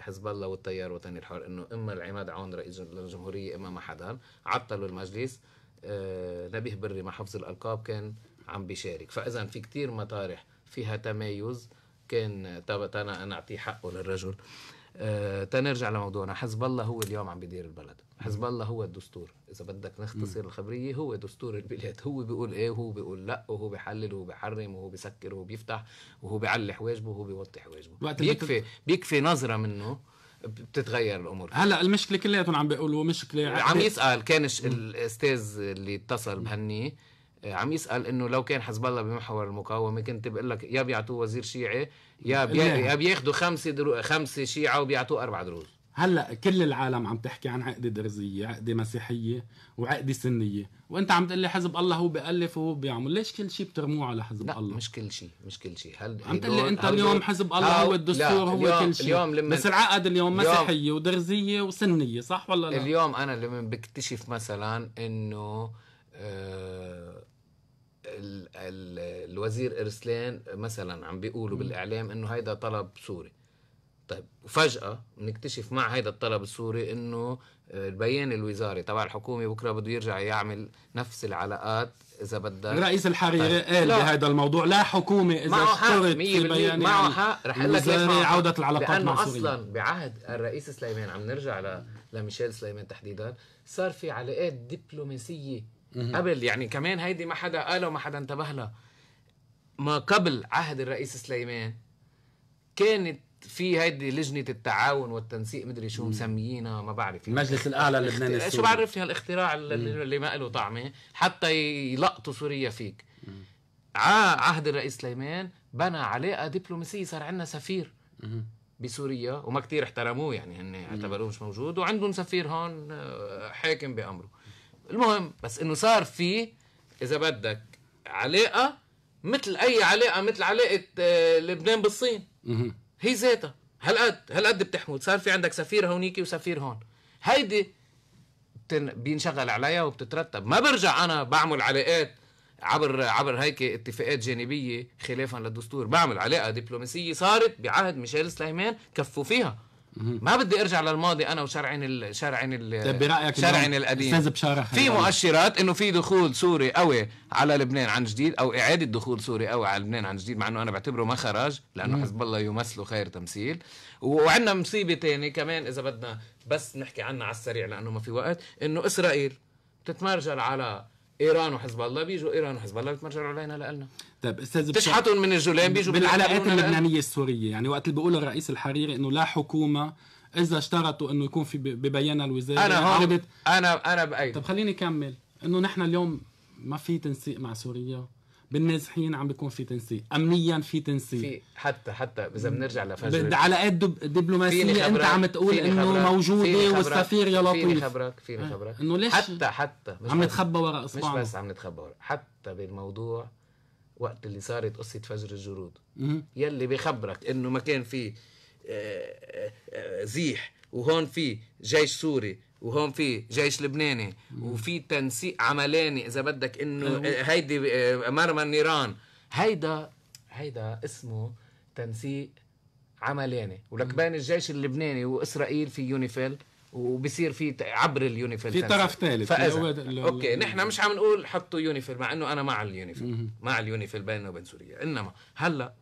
حزب الله والتيار الوطني الحر انه اما العماد عون رئيس الجمهوريه اما ما حدا عطلوا المجلس آه، نبيه بري مع حفظ الالقاب كان عم بيشارك فاذا في كثير مطارح فيها تمايز كان طب انا اعطيه حقه للرجل آه، تنرجع لموضوعنا حزب الله هو اليوم عم بيدير البلد حزب الله هو الدستور اذا بدك نختصر الخبريه هو دستور البلاد هو بيقول ايه وهو بيقول لا وهو بيحلل وهو بيحرم وهو بيسكر وهو بيفتح وهو بيعلي حواجبه وهو بيوطي حواجبه بيكفي بيكفي نظره منه بتتغير الامور هلا المشكله كلياتهم عم بيقولوا مشكله عم يسال كان الاستاذ اللي اتصل بهني آه، عم يسال انه لو كان حزب الله بمحور المقاومه كنت بقول لك يا بيعطوه وزير شيعي يا بياخذوا خمسه درو... خمسه شيعه وبيعطوه اربع دروز هلا كل العالم عم تحكي عن عقده درزيه، عقده مسيحيه وعقده سنيه، وانت عم تقول لي حزب الله هو بيالف وهو بيعمل، ليش كل شيء بترموه على حزب لا الله؟ مش كل شيء، مش كل شيء، هل عم تقول لي انت اليوم حزب الله هو الدستور هو كل شيء اليوم لما بس العقد اليوم مسيحيه ودرزيه وسنيه، صح ولا لا؟ اليوم انا لما بكتشف مثلا انه آه الوزير ارسلان مثلا عم بيقولوا بالاعلام انه هيدا طلب سوري طيب وفجأة بنكتشف مع هيدا الطلب السوري انه آه، البيان الوزاري تبع الحكومة بكره بده يرجع يعمل نفس العلاقات اذا بدك رئيس الحريري طيب. قال بهذا الموضوع لا حكومة اذا معه اشترط في بيان يعني معه حق رح اقول لك عودة العلاقات لأنه مع سوريا اصلا بعهد الرئيس سليمان عم نرجع ل... لميشيل سليمان تحديدا صار في علاقات دبلوماسية قبل يعني كمان هيدي ما حدا قاله وما حدا انتبه لها ما قبل عهد الرئيس سليمان كانت في هيدي لجنه التعاون والتنسيق مدري شو مسميينها ما بعرف المجلس يعني. الاعلى اللبناني اخت... شو بعرفني هالاختراع اللي ما له طعمه حتى يلقطوا سوريا فيك ع... عهد الرئيس سليمان بنى علاقه دبلوماسيه صار عندنا سفير بسوريا وما كتير احترموه يعني هن اعتبروه مش موجود وعندهم سفير هون آه، حاكم بامره المهم بس انه صار في اذا بدك علاقه مثل اي علاقه مثل علاقه آه، لبنان بالصين هي ذاتها هالقد هالقد بتحمل صار في عندك سفير هونيك وسفير هون هيدي بتن... بينشغل عليها وبتترتب ما برجع انا بعمل علاقات عبر عبر هيك اتفاقات جانبيه خلافا للدستور بعمل علاقه دبلوماسيه صارت بعهد ميشيل سليمان كفوا فيها ما بدي ارجع للماضي انا وشرعن ال... شرعن ال... طيب، برايك شرعن القديم في مؤشرات انه في دخول سوري قوي على لبنان عن جديد او اعاده دخول سوري قوي على لبنان عن جديد مع انه انا بعتبره ما خرج لانه حزب الله يمثله خير تمثيل وعندنا مصيبه ثانيه كمان اذا بدنا بس نحكي عنها على السريع لانه ما في وقت انه اسرائيل تتمرجل على ايران وحزب الله بيجوا ايران وحزب الله بيتمرجعوا علينا لالنا طيب استاذ تشحطهم من الجولان بيجوا بالعلاقات اللبنانيه السوريه يعني وقت اللي بيقول الرئيس الحريري انه لا حكومه اذا اشترطوا انه يكون في ببيان الوزاره انا هون انا انا بايد طب خليني اكمل انه نحن اليوم ما في تنسيق مع سوريا بالنازحين عم بيكون في تنسيق امنيا في تنسيق في حتى حتى اذا بنرجع لفجر علاقات دب دبلوماسيه انت عم تقول انه موجوده والسفير يا لطيف فيني خبرك فيني آه. خبرك انه ليش حتى حتى مش عم نتخبى وراء اصبعنا مش بس عم نتخبى وراء حتى بالموضوع وقت اللي صارت قصه فجر الجرود م- يلي بخبرك انه ما كان في آه، آه، زيح وهون في جيش سوري وهون في جيش لبناني وفي تنسيق عملاني اذا بدك انه هيدي آه، مرمى النيران هيدا هيدا اسمه تنسيق عملاني ولك بين الجيش اللبناني واسرائيل في يونيفيل وبصير في عبر اليونيفيل في طرف ثالث اوكي نحن مش عم نقول حطوا يونيفيل مع انه انا مع اليونيفيل مع اليونيفيل بيننا وبين سوريا انما هلا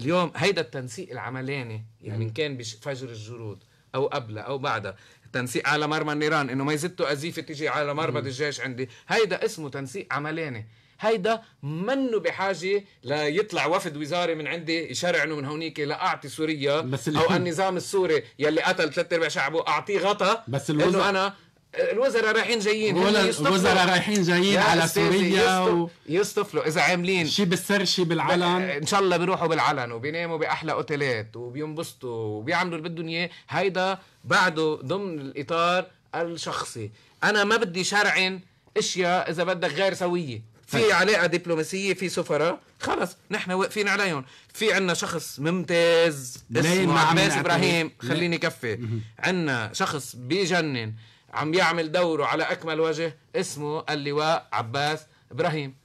اليوم هيدا التنسيق العملاني يعني ان كان بفجر الجرود او قبلها او بعدها تنسيق على مرمى النيران انه ما يزتوا قذيفه تيجي على مرمى الجيش عندي هيدا اسمه تنسيق عملاني هيدا منه بحاجه ليطلع وفد وزاري من عندي يشرع انه من هونيك لاعطي سوريا او النظام السوري يلي قتل ثلاث ارباع شعبه اعطيه غطا بس انه انا الوزراء رايحين جايين الوزراء رايحين جايين على سوريا و... يصطفلوا اذا عاملين شي بالسر شي بالعلن ان شاء الله بيروحوا بالعلن وبيناموا باحلى اوتيلات وبينبسطوا وبيعملوا اللي بدهم اياه هيدا بعده ضمن الاطار الشخصي انا ما بدي شرعن اشياء اذا بدك غير سويه في علاقه دبلوماسيه في سفراء خلص نحن واقفين عليهم في عنا شخص ممتاز اسمه عباس ابراهيم خليني كفي عنا شخص بيجنن عم يعمل دوره على أكمل وجه اسمه اللواء عباس إبراهيم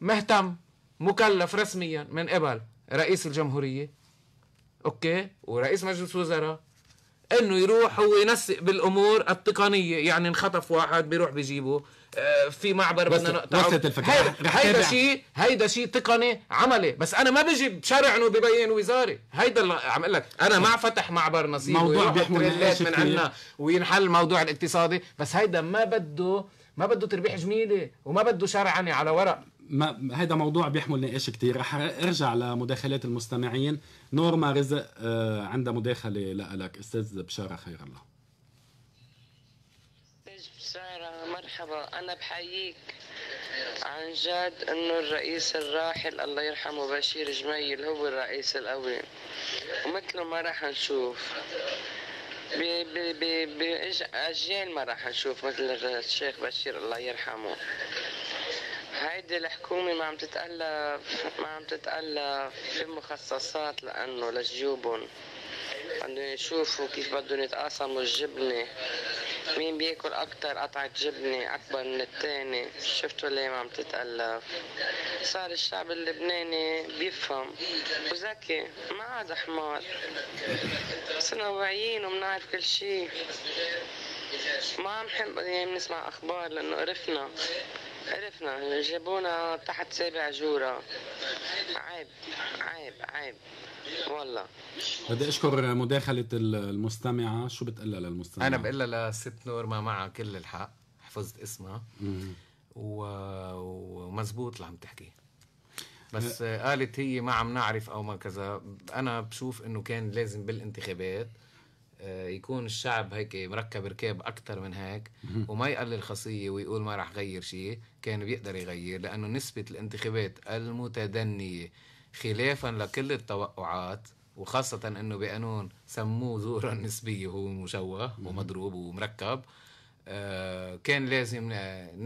مهتم مكلف رسميا من قبل رئيس الجمهورية أوكي ورئيس مجلس وزراء انه يروح هو ينسق بالامور التقنيه يعني انخطف واحد بيروح بيجيبه آه، في معبر بدنا نقطع الفكره هيدا شيء هيدا شيء تقني عملي بس انا ما بجي بشرع انه ببين وزاري هيدا اللي عم لك انا مع طيب. فتح معبر نصيب موضوع من عنا وينحل الموضوع الاقتصادي بس هيدا ما بده ما بده تربيح جميله وما بده شرعني على ورق ما هذا موضوع بيحمل نقاش كثير رح ارجع لمداخلات المستمعين نورما رزق آه، عندها مداخله لك استاذ بشاره خير الله مرحبا أنا بحييك عن جد انه الرئيس الراحل الله يرحمه بشير جميل هو الرئيس القوي ومثله ما راح نشوف بأجيال ما راح نشوف مثل الشيخ بشير الله يرحمه هيدي الحكومة ما عم تتألف ما عم تتألف في مخصصات لأنه لجيوبهم بدهم يشوفوا كيف بدهم يتقاسموا الجبنة مين بياكل اكتر قطعة جبنة اكبر من التاني شفتوا ليه ما عم تتألف صار الشعب اللبناني بيفهم وذكي ما عاد حمار صرنا واعيين وبنعرف كل شيء ما عم نحب يعني نسمع اخبار لانه عرفنا عرفنا جابونا تحت سابع جورة عيب عيب عيب والله بدي اشكر مداخله المستمعه شو بتقلها للمستمعه انا بقلها لست نور ما معها كل الحق حفظت اسمها و... ومزبوط اللي عم تحكي أه. بس قالت هي ما عم نعرف او ما كذا انا بشوف انه كان لازم بالانتخابات أه، يكون الشعب هيك مركب ركاب اكثر من هيك وما يقلل خصيه ويقول ما راح غير شيء كان بيقدر يغير لانه نسبه الانتخابات المتدنيه خلافا لكل التوقعات وخاصة انه بقانون سموه زورا نسبية هو مشوه ومضروب ومركب آه، كان لازم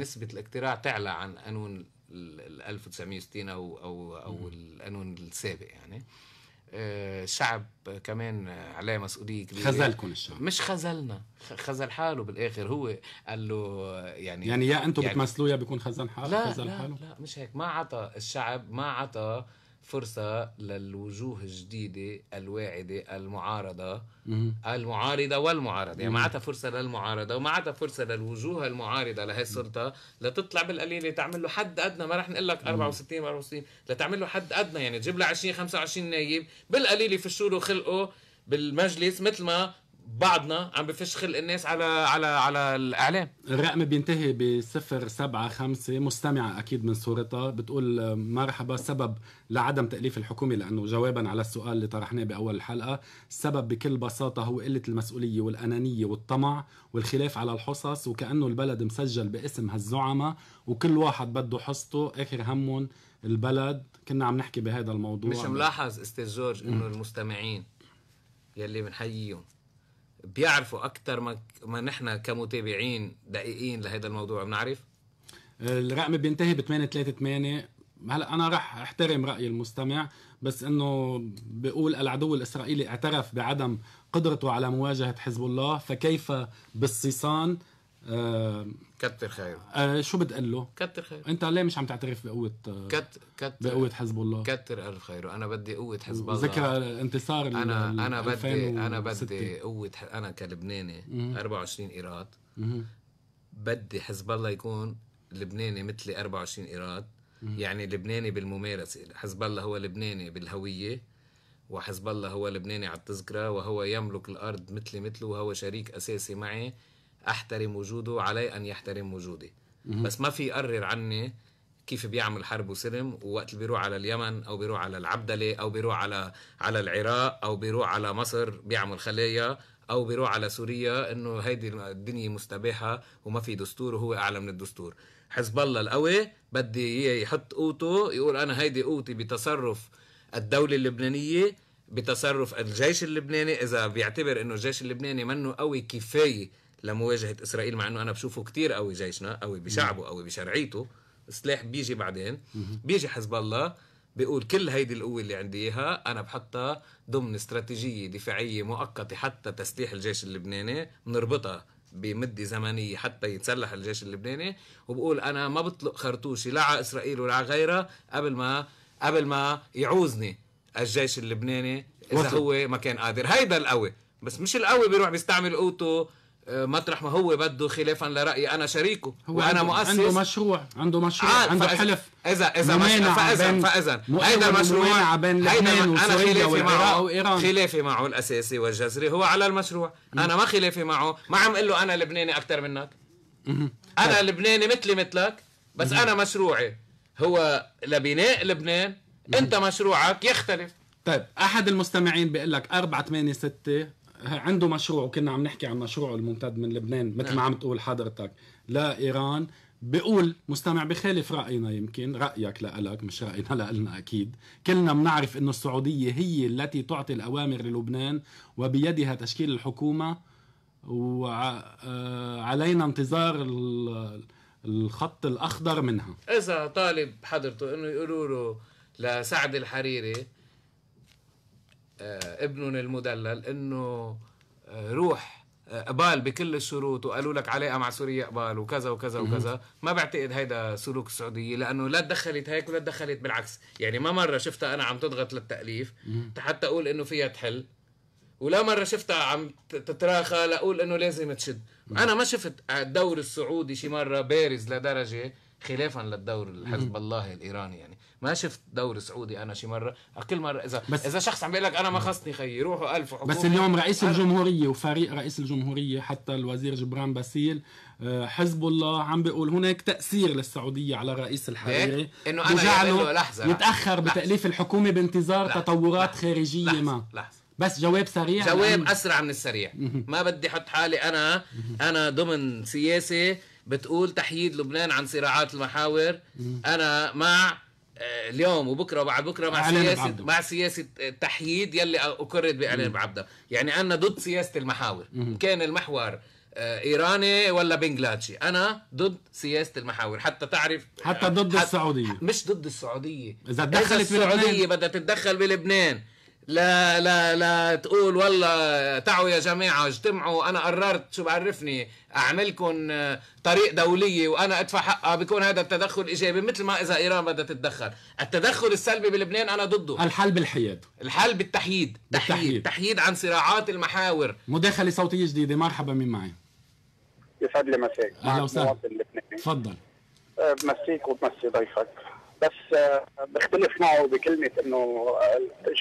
نسبة الاقتراع تعلى عن قانون ال 1960 او او او القانون السابق يعني الشعب آه، كمان عليه مسؤوليه كبيره خذلكم الشعب مش خذلنا خذل حاله بالاخر هو قال له يعني يعني يا انتم يعني بتمثلوه يا بيكون خذل حاله لا خزل لا, حاله. لا مش هيك ما عطى الشعب ما عطى آه فرصة للوجوه الجديدة الواعدة المعارضة المعارضة والمعارضة يعني معناتها فرصة للمعارضة ومعناتها فرصة للوجوه المعارضة لهي السلطة لتطلع بالقليلة تعمل له حد أدنى ما رح نقول لك 64 64 لتعمل له حد أدنى يعني تجيب له 20 25 نايب بالقليلة فشوا له خلقه بالمجلس مثل ما بعضنا عم بفش خلق الناس على على على الاعلام الرقم بينتهي بصفر سبعة خمسة مستمعة أكيد من صورتها بتقول مرحبا سبب لعدم تأليف الحكومة لأنه جوابا على السؤال اللي طرحناه بأول الحلقة السبب بكل بساطة هو قلة المسؤولية والأنانية والطمع والخلاف على الحصص وكأنه البلد مسجل باسم هالزعماء وكل واحد بده حصته آخر همهم البلد كنا عم نحكي بهذا الموضوع مش ملاحظ استاذ جورج انه المستمعين يلي بنحييهم بيعرفوا اكثر ما, ما نحن كمتابعين دقيقين لهذا الموضوع بنعرف الرقم بينتهي ب 838 هلا انا راح احترم راي المستمع بس انه بيقول العدو الاسرائيلي اعترف بعدم قدرته على مواجهه حزب الله فكيف بالصيصان كتر خيره آه شو بتقول له؟ كتر خيره انت ليه مش عم تعترف بقوه آه، كت كتر بقوه حزب الله؟ كتر الف خيره انا بدي قوه حزب الله ذكر انتصار انا انا بدي انا بدي قوه انا كلبناني 24 ايراد بدي حزب الله يكون لبناني مثلي 24 ايراد يعني لبناني بالممارسه حزب الله هو لبناني بالهويه وحزب الله هو لبناني على التذكره وهو يملك الارض مثلي مثله وهو شريك اساسي معي احترم وجوده علي ان يحترم وجودي بس ما في يقرر عني كيف بيعمل حرب وسلم ووقت اللي بيروح على اليمن او بيروح على العبدله او بيروح على على العراق او بيروح على مصر بيعمل خلايا او بيروح على سوريا انه هيدي الدنيا مستباحه وما في دستور وهو اعلى من الدستور حزب الله القوي بدي يحط قوته يقول انا هيدي قوتي بتصرف الدوله اللبنانيه بتصرف الجيش اللبناني اذا بيعتبر انه الجيش اللبناني منه قوي كفايه لمواجهه اسرائيل مع انه انا بشوفه كتير قوي جيشنا قوي بشعبه قوي بشرعيته السلاح بيجي بعدين بيجي حزب الله بيقول كل هيدي القوه اللي عندي اياها انا بحطها ضمن استراتيجيه دفاعيه مؤقته حتى تسليح الجيش اللبناني بنربطها بمده زمنيه حتى يتسلح الجيش اللبناني وبقول انا ما بطلق خرطوشي لا على اسرائيل ولا على غيرها قبل ما قبل ما يعوزني الجيش اللبناني اذا هو ما كان قادر هيدا القوي بس مش القوي بيروح بيستعمل قوته آه، مطرح ما هو بده خلافا لرايي انا شريكه هو وانا عنده مؤسس عنده مشروع عنده مشروع آه، عنده حلف اذا اذا فاذا فاذا هيدا المشروع هيدا انا خلافي معه خلافي معه الاساسي والجذري هو على المشروع م. انا ما خلافي معه ما عم اقول له انا لبناني اكثر منك انا طيب. لبناني مثلي مثلك بس انا مشروعي هو لبناء لبنان انت مشروعك يختلف طيب احد المستمعين بيقول لك 4 8 6 عنده مشروع وكنا عم نحكي عن مشروعه الممتد من لبنان مثل نعم. ما عم تقول حضرتك لإيران بقول مستمع بخالف رأينا يمكن رأيك لألك مش رأينا [LAUGHS] لألنا أكيد كلنا بنعرف انه السعودية هي التي تعطي الأوامر للبنان وبيدها تشكيل الحكومة وعلينا انتظار الخط الأخضر منها إذا طالب حضرته أنه يقولوا له لسعد الحريري آه، ابنهم المدلل انه آه، روح آه، قبال بكل الشروط وقالوا لك علاقه مع سوريا قبال وكذا وكذا وكذا ما بعتقد هيدا سلوك السعوديه لانه لا تدخلت هيك ولا تدخلت بالعكس يعني ما مره شفتها انا عم تضغط للتاليف حتى اقول انه فيها تحل ولا مره شفتها عم تتراخى لاقول انه لازم تشد انا ما شفت الدور السعودي شي مره بارز لدرجه خلافا للدور الحزب الله الايراني يعني ما شفت دوري سعودي انا شي مره كل مره اذا بس اذا شخص عم بيقول لك انا ما خصني خيي روحوا ألف حكومة بس اليوم رئيس الجمهوريه وفريق رئيس الجمهوريه حتى الوزير جبران باسيل آه، حزب الله عم بيقول هناك تاثير للسعوديه على رئيس الحريري إيه؟ انه انا إيه؟ لحظه يتاخر لحظة بتاليف الحكومه بانتظار لحظة تطورات لحظة خارجيه لحظة ما لحظة بس جواب سريع جواب لأن... اسرع من السريع ما بدي احط حالي انا انا ضمن سياسه بتقول تحييد لبنان عن صراعات المحاور انا مع آه، اليوم وبكره وبعد بكره مع سياسه مع سياسه التحييد آه، يلي اقرت باعلان بعبده يعني انا ضد سياسه المحاور مم. كان المحور آه، ايراني ولا بنجلاتشي انا ضد سياسه المحاور حتى تعرف حتى ضد حتى السعوديه مش ضد السعوديه اذا تدخلت السعوديه بدها تتدخل بلبنان لا لا لا تقول والله تعوا يا جماعة اجتمعوا أنا قررت شو بعرفني أعملكم طريق دولية وأنا أدفع حقها بيكون هذا التدخل إيجابي مثل ما إذا إيران بدها تتدخل التدخل السلبي بلبنان أنا ضده الحل بالحياد الحل بالتحييد بالتحييد. تحييد عن صراعات المحاور مداخلة صوتية جديدة مرحبا مين معي يسعد لي مساك أهلا وسهلا تفضل أه، مسيك ومسي ضيفك بس آه، بختلف معه بكلمه انه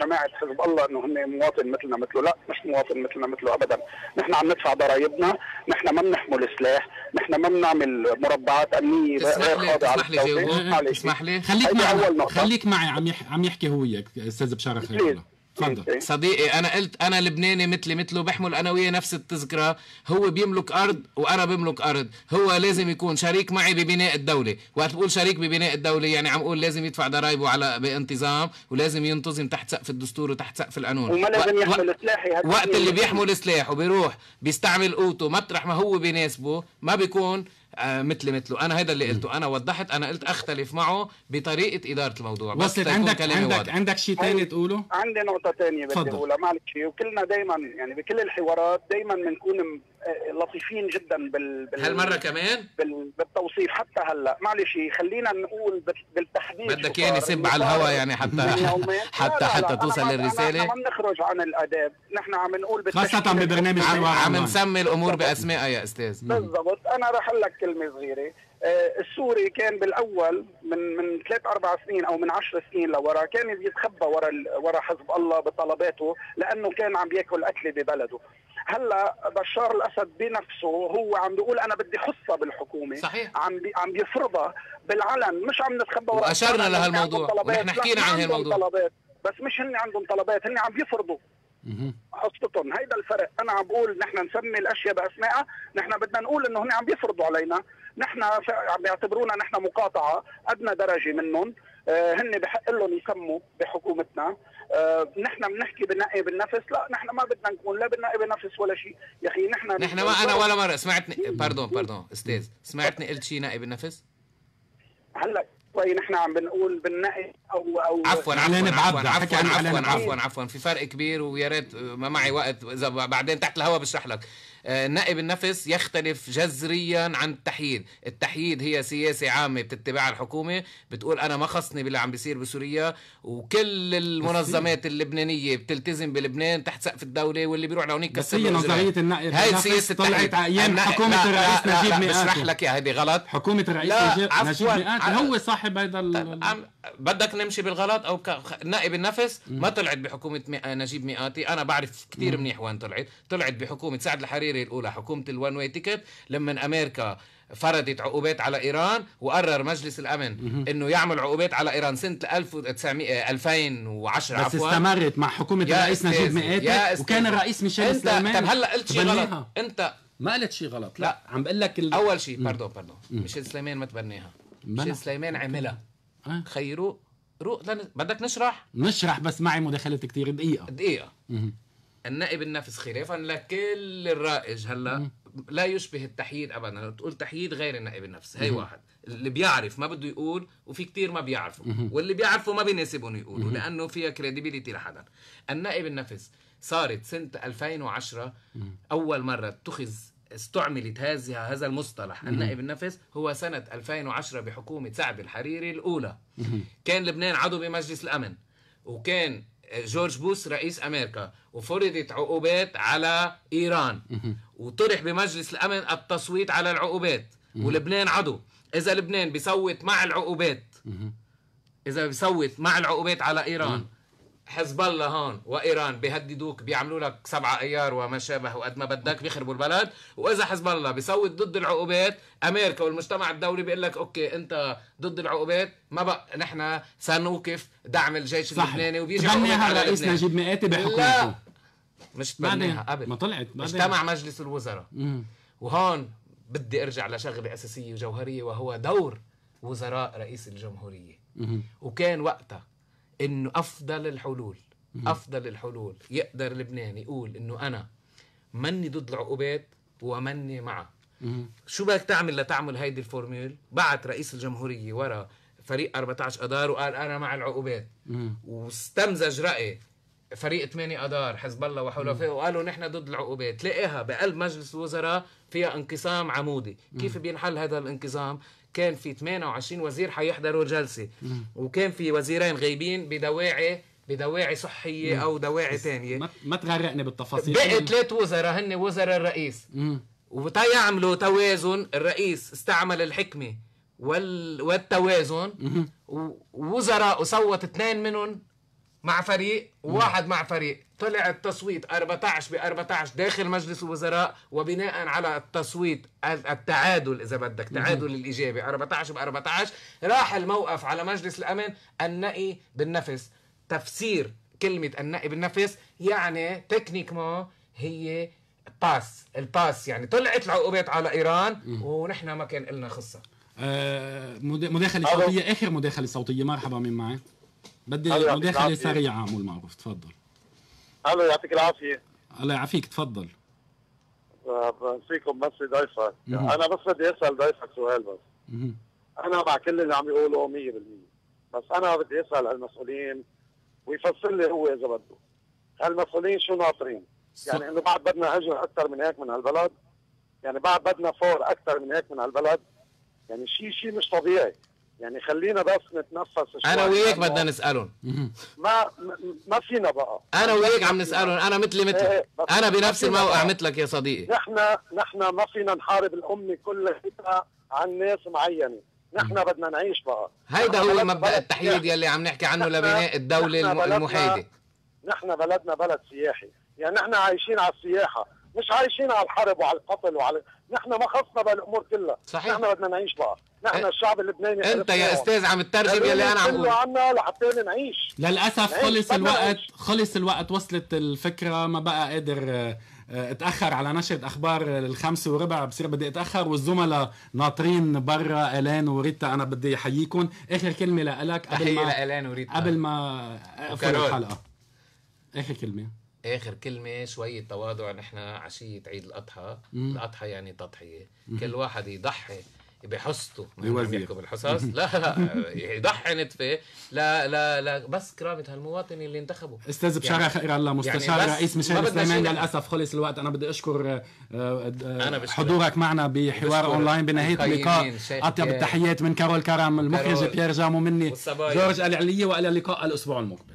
جماعه حزب الله انه هم مواطن مثلنا مثله، لا مش مواطن مثلنا مثله ابدا، نحن عم ندفع ضرائبنا، نحن ما بنحمل سلاح، نحن ما بنعمل مربعات امنيه غير خاضعه اسمح لي اسمح لي خليك معي خليك معي عم يحكي هو وياك استاذ بشار خير تفضل صديقي انا قلت انا لبناني مثلي مثله بحمل انا وياه نفس التذكره هو بيملك ارض وانا بملك ارض هو لازم يكون شريك معي ببناء الدوله وقت بقول شريك ببناء الدوله يعني عم اقول لازم يدفع ضرايبه على بانتظام ولازم ينتظم تحت سقف الدستور وتحت سقف القانون وما لازم يحمل سلاح وقت اللي بيحمل سلاح وبيروح بيستعمل قوته مطرح ما هو بيناسبه ما بيكون آه، مثلي مثله انا هذا اللي قلته انا وضحت انا قلت اختلف معه بطريقه اداره الموضوع وصلت عندك عندك واضح. عندك شيء ثاني تقوله عندي نقطه ثانيه بدي اقولها معلش وكلنا دائما يعني بكل الحوارات دائما بنكون آه، لطيفين جدا بال, بال هالمره كمان بال بالتوصيف حتى هلا معلش خلينا نقول بالتحديد بدك يعني سب على الهوا يعني حتى [LAUGHS] [LAUGHS] حتى حتى توصل الرساله ما بنخرج عن الاداب نحن عم نقول خاصه ببرنامج عم, عم نسمي الامور باسمائها يا استاذ بالضبط انا رح لك كلمه صغيره آه، السوري كان بالاول من من ثلاث اربع سنين او من عشر سنين لورا كان يتخبى ورا ورا حزب الله بطلباته لانه كان عم ياكل قتله ببلده هلا بشار الاسد بنفسه هو عم بيقول انا بدي حصه بالحكومه صحيح عم بي عم بيفرضها بالعلن مش عم نتخبى ورا واشرنا لهالموضوع ونحن حكينا عن هالموضوع بس مش هن عندهم طلبات هن عم بيفرضوا حصتهم هيدا الفرق انا عم بقول نحن نسمي الاشياء باسمائها نحن بدنا نقول انه هن عم بيفرضوا علينا نحن عم يعتبرونا نحن مقاطعه ادنى درجه منهم آه، هن بحق لهم يسموا بحكومتنا آه، نحن بنحكي بنقي بالنفس لا نحن ما بدنا نكون لا بنقي بالنفس ولا شيء يا اخي نحن نحن ما انا ولا مره سمعتني باردون باردون استاذ سمعتني قلت شيء نقي بالنفس هلا شوي طيب، نحن عم بنقول بالنقي او او عفوا عفوا عفوا عفوا عفوا عفوا, عفوا في فرق كبير ويا ريت ما معي وقت اذا بعدين تحت الهواء بشرح لك النائب آه، النفس يختلف جذريا عن التحييد التحييد هي سياسة عامة بتتبعها الحكومة بتقول أنا ما خصني باللي عم بيصير بسوريا وكل المنظمات اللبنانية بتلتزم بلبنان تحت سقف الدولة واللي بيروح لهونيك بس هي نظرية النائب هاي سياسة طلعت على أيام حكومة الرئيس نجيب مئات بشرح لك يا هذه غلط حكومة الرئيس نجيب مئات هو صاحب هذا بدك نمشي بالغلط او نائب النفس ما طلعت بحكومه نجيب مئاتي انا بعرف كثير منيح وين طلعت طلعت بحكومه سعد الحريري الاولى حكومه الوان واي تيكت لما امريكا فرضت عقوبات على ايران وقرر مجلس الامن انه يعمل عقوبات على ايران سنه 1900 2010 بس عفوان. استمرت مع حكومه الرئيس نجيب مئاتي وكان الرئيس ميشيل سليمان طب هلا قلت شيء غلط انت ما قلت شيء غلط لا, لا. عم بقول لك ال... اول شيء باردون باردون ميشيل سليمان ما تبنيها ميشيل سليمان عملها خيرو رو لن... بدك نشرح نشرح بس معي مداخله كتير دقيقه دقيقه مم. النائب النفس خلافا لكل الرائج هلا مم. لا يشبه التحييد ابدا تقول تحييد غير النائب النفس هي مم. واحد اللي بيعرف ما بده يقول وفي كتير ما بيعرفوا واللي بيعرفوا ما بيناسبهم يقولوا لانه فيها كريديبيليتي لحدا النائب النفس صارت سنه 2010 اول مره اتخذ استعملت هذه هذا المصطلح النائب النفس هو سنة 2010 بحكومة سعد الحريري الأولى كان لبنان عضو بمجلس الأمن وكان جورج بوش رئيس أمريكا وفرضت عقوبات على إيران وطرح بمجلس الأمن التصويت على العقوبات ولبنان عضو إذا لبنان بيصوت مع العقوبات إذا بيصوت مع العقوبات على إيران حزب الله هون وايران بيهددوك بيعملوا لك سبعه ايار وما شابه وقد ما بدك بيخربوا البلد واذا حزب الله بيصوت ضد العقوبات امريكا والمجتمع الدولي بيقول لك اوكي انت ضد العقوبات ما بقى نحن سنوقف دعم الجيش اللبناني وبيجي على رئيس نجيب مئاتي بحكومته لا مش تبنيها قبل ما طلعت اجتمع مجلس الوزراء وهون بدي ارجع لشغله اساسيه وجوهريه وهو دور وزراء رئيس الجمهوريه وكان وقتها انه افضل الحلول افضل الحلول يقدر لبنان يقول انه انا مني ضد العقوبات ومني معه شو بدك تعمل لتعمل هيدي الفورمول بعت رئيس الجمهوريه ورا فريق 14 اذار وقال انا مع العقوبات واستمزج راي فريق 8 اذار حزب الله وحلفائه وقالوا نحن ضد العقوبات تلاقيها بقلب مجلس الوزراء فيها انقسام عمودي كيف بينحل هذا الانقسام كان في 28 وزير حيحضروا الجلسه وكان في وزيرين غايبين بدواعي بدواعي صحيه مم. او دواعي ثانيه ما تغرقني بالتفاصيل بقي ثلاث وزراء هن وزراء الرئيس وتا يعملوا توازن الرئيس استعمل الحكمه وال... والتوازن ووزراء صوت اثنين منهم مع فريق وواحد مع فريق طلع التصويت 14 ب 14 داخل مجلس الوزراء وبناء على التصويت التعادل اذا بدك تعادل الايجابي 14 ب 14 راح الموقف على مجلس الامن النقي بالنفس تفسير كلمه النقي بالنفس يعني تكنيك ما هي باس الباس يعني طلعت العقوبات على ايران ونحن ما كان لنا خصه آه مداخله صوتيه اخر مداخله صوتيه مرحبا من معك بدي مداخله سريعه عمو المعروف تفضل الو يعطيك العافيه الله يعافيك تفضل فيكم بس ضيفك انا بس بدي اسال ضيفك سؤال بس انا مع كل اللي عم يقولوا 100% بس انا بدي اسال المسؤولين ويفسر لي هو اذا بده هالمسؤولين شو ناطرين؟ يعني انه بعد بدنا اجر اكثر من هيك من هالبلد يعني بعد بدنا فور اكثر من هيك من هالبلد يعني شيء شيء مش طبيعي يعني خلينا بس نتنفس شوي انا وياك بدنا نسالهم ما ما فينا بقى انا وياك عم نسالهم انا مثلي مثلك إيه، انا بنفس الموقع مثلك يا صديقي نحن نحن ما فينا نحارب الامه كلها عن ناس معينه نحن بدنا نعيش بقى هيدا هو مبدا التحييد يلي عم نحكي عنه لبناء الدوله المحايده نحن بلدنا بلد سياحي يعني نحن عايشين على السياحه مش عايشين على الحرب وعلى القتل وعلى نحن ما خصنا بالامور كلها صحيح نحن بدنا نعيش بقى نحن الشعب اللبناني انت يا استاذ عم تترجم يلي انا عم عنا لحتى نعيش للاسف خلص الوقت خلص الوقت وصلت الفكره ما بقى قادر آه، آه، اتاخر على نشره اخبار الخمسة وربع بصير بدي اتاخر والزملاء ناطرين برا الان وريتا انا بدي احييكم اخر كلمه لك قبل ما تحيه لالان وريتا قبل ما اقفل الحلقه اخر كلمه اخر كلمه شويه تواضع نحن عشيه عيد الاضحى الاضحى يعني تضحيه كل واحد يضحي بحصته بيحكوا بالحصص لا لا يضحي نتفه لا لا لا بس كرامه هالمواطن اللي انتخبه استاذ بشارة يعني خير الله مستشار يعني رئيس مشاريع سليمان للاسف خلص الوقت انا بدي اشكر آه، آه، أنا بشكرك. حضورك معنا بحوار اونلاين بنهايه اللقاء اطيب التحيات من كارول كرم المخرج بيير جامو مني جورج العلية والى اللقاء الاسبوع المقبل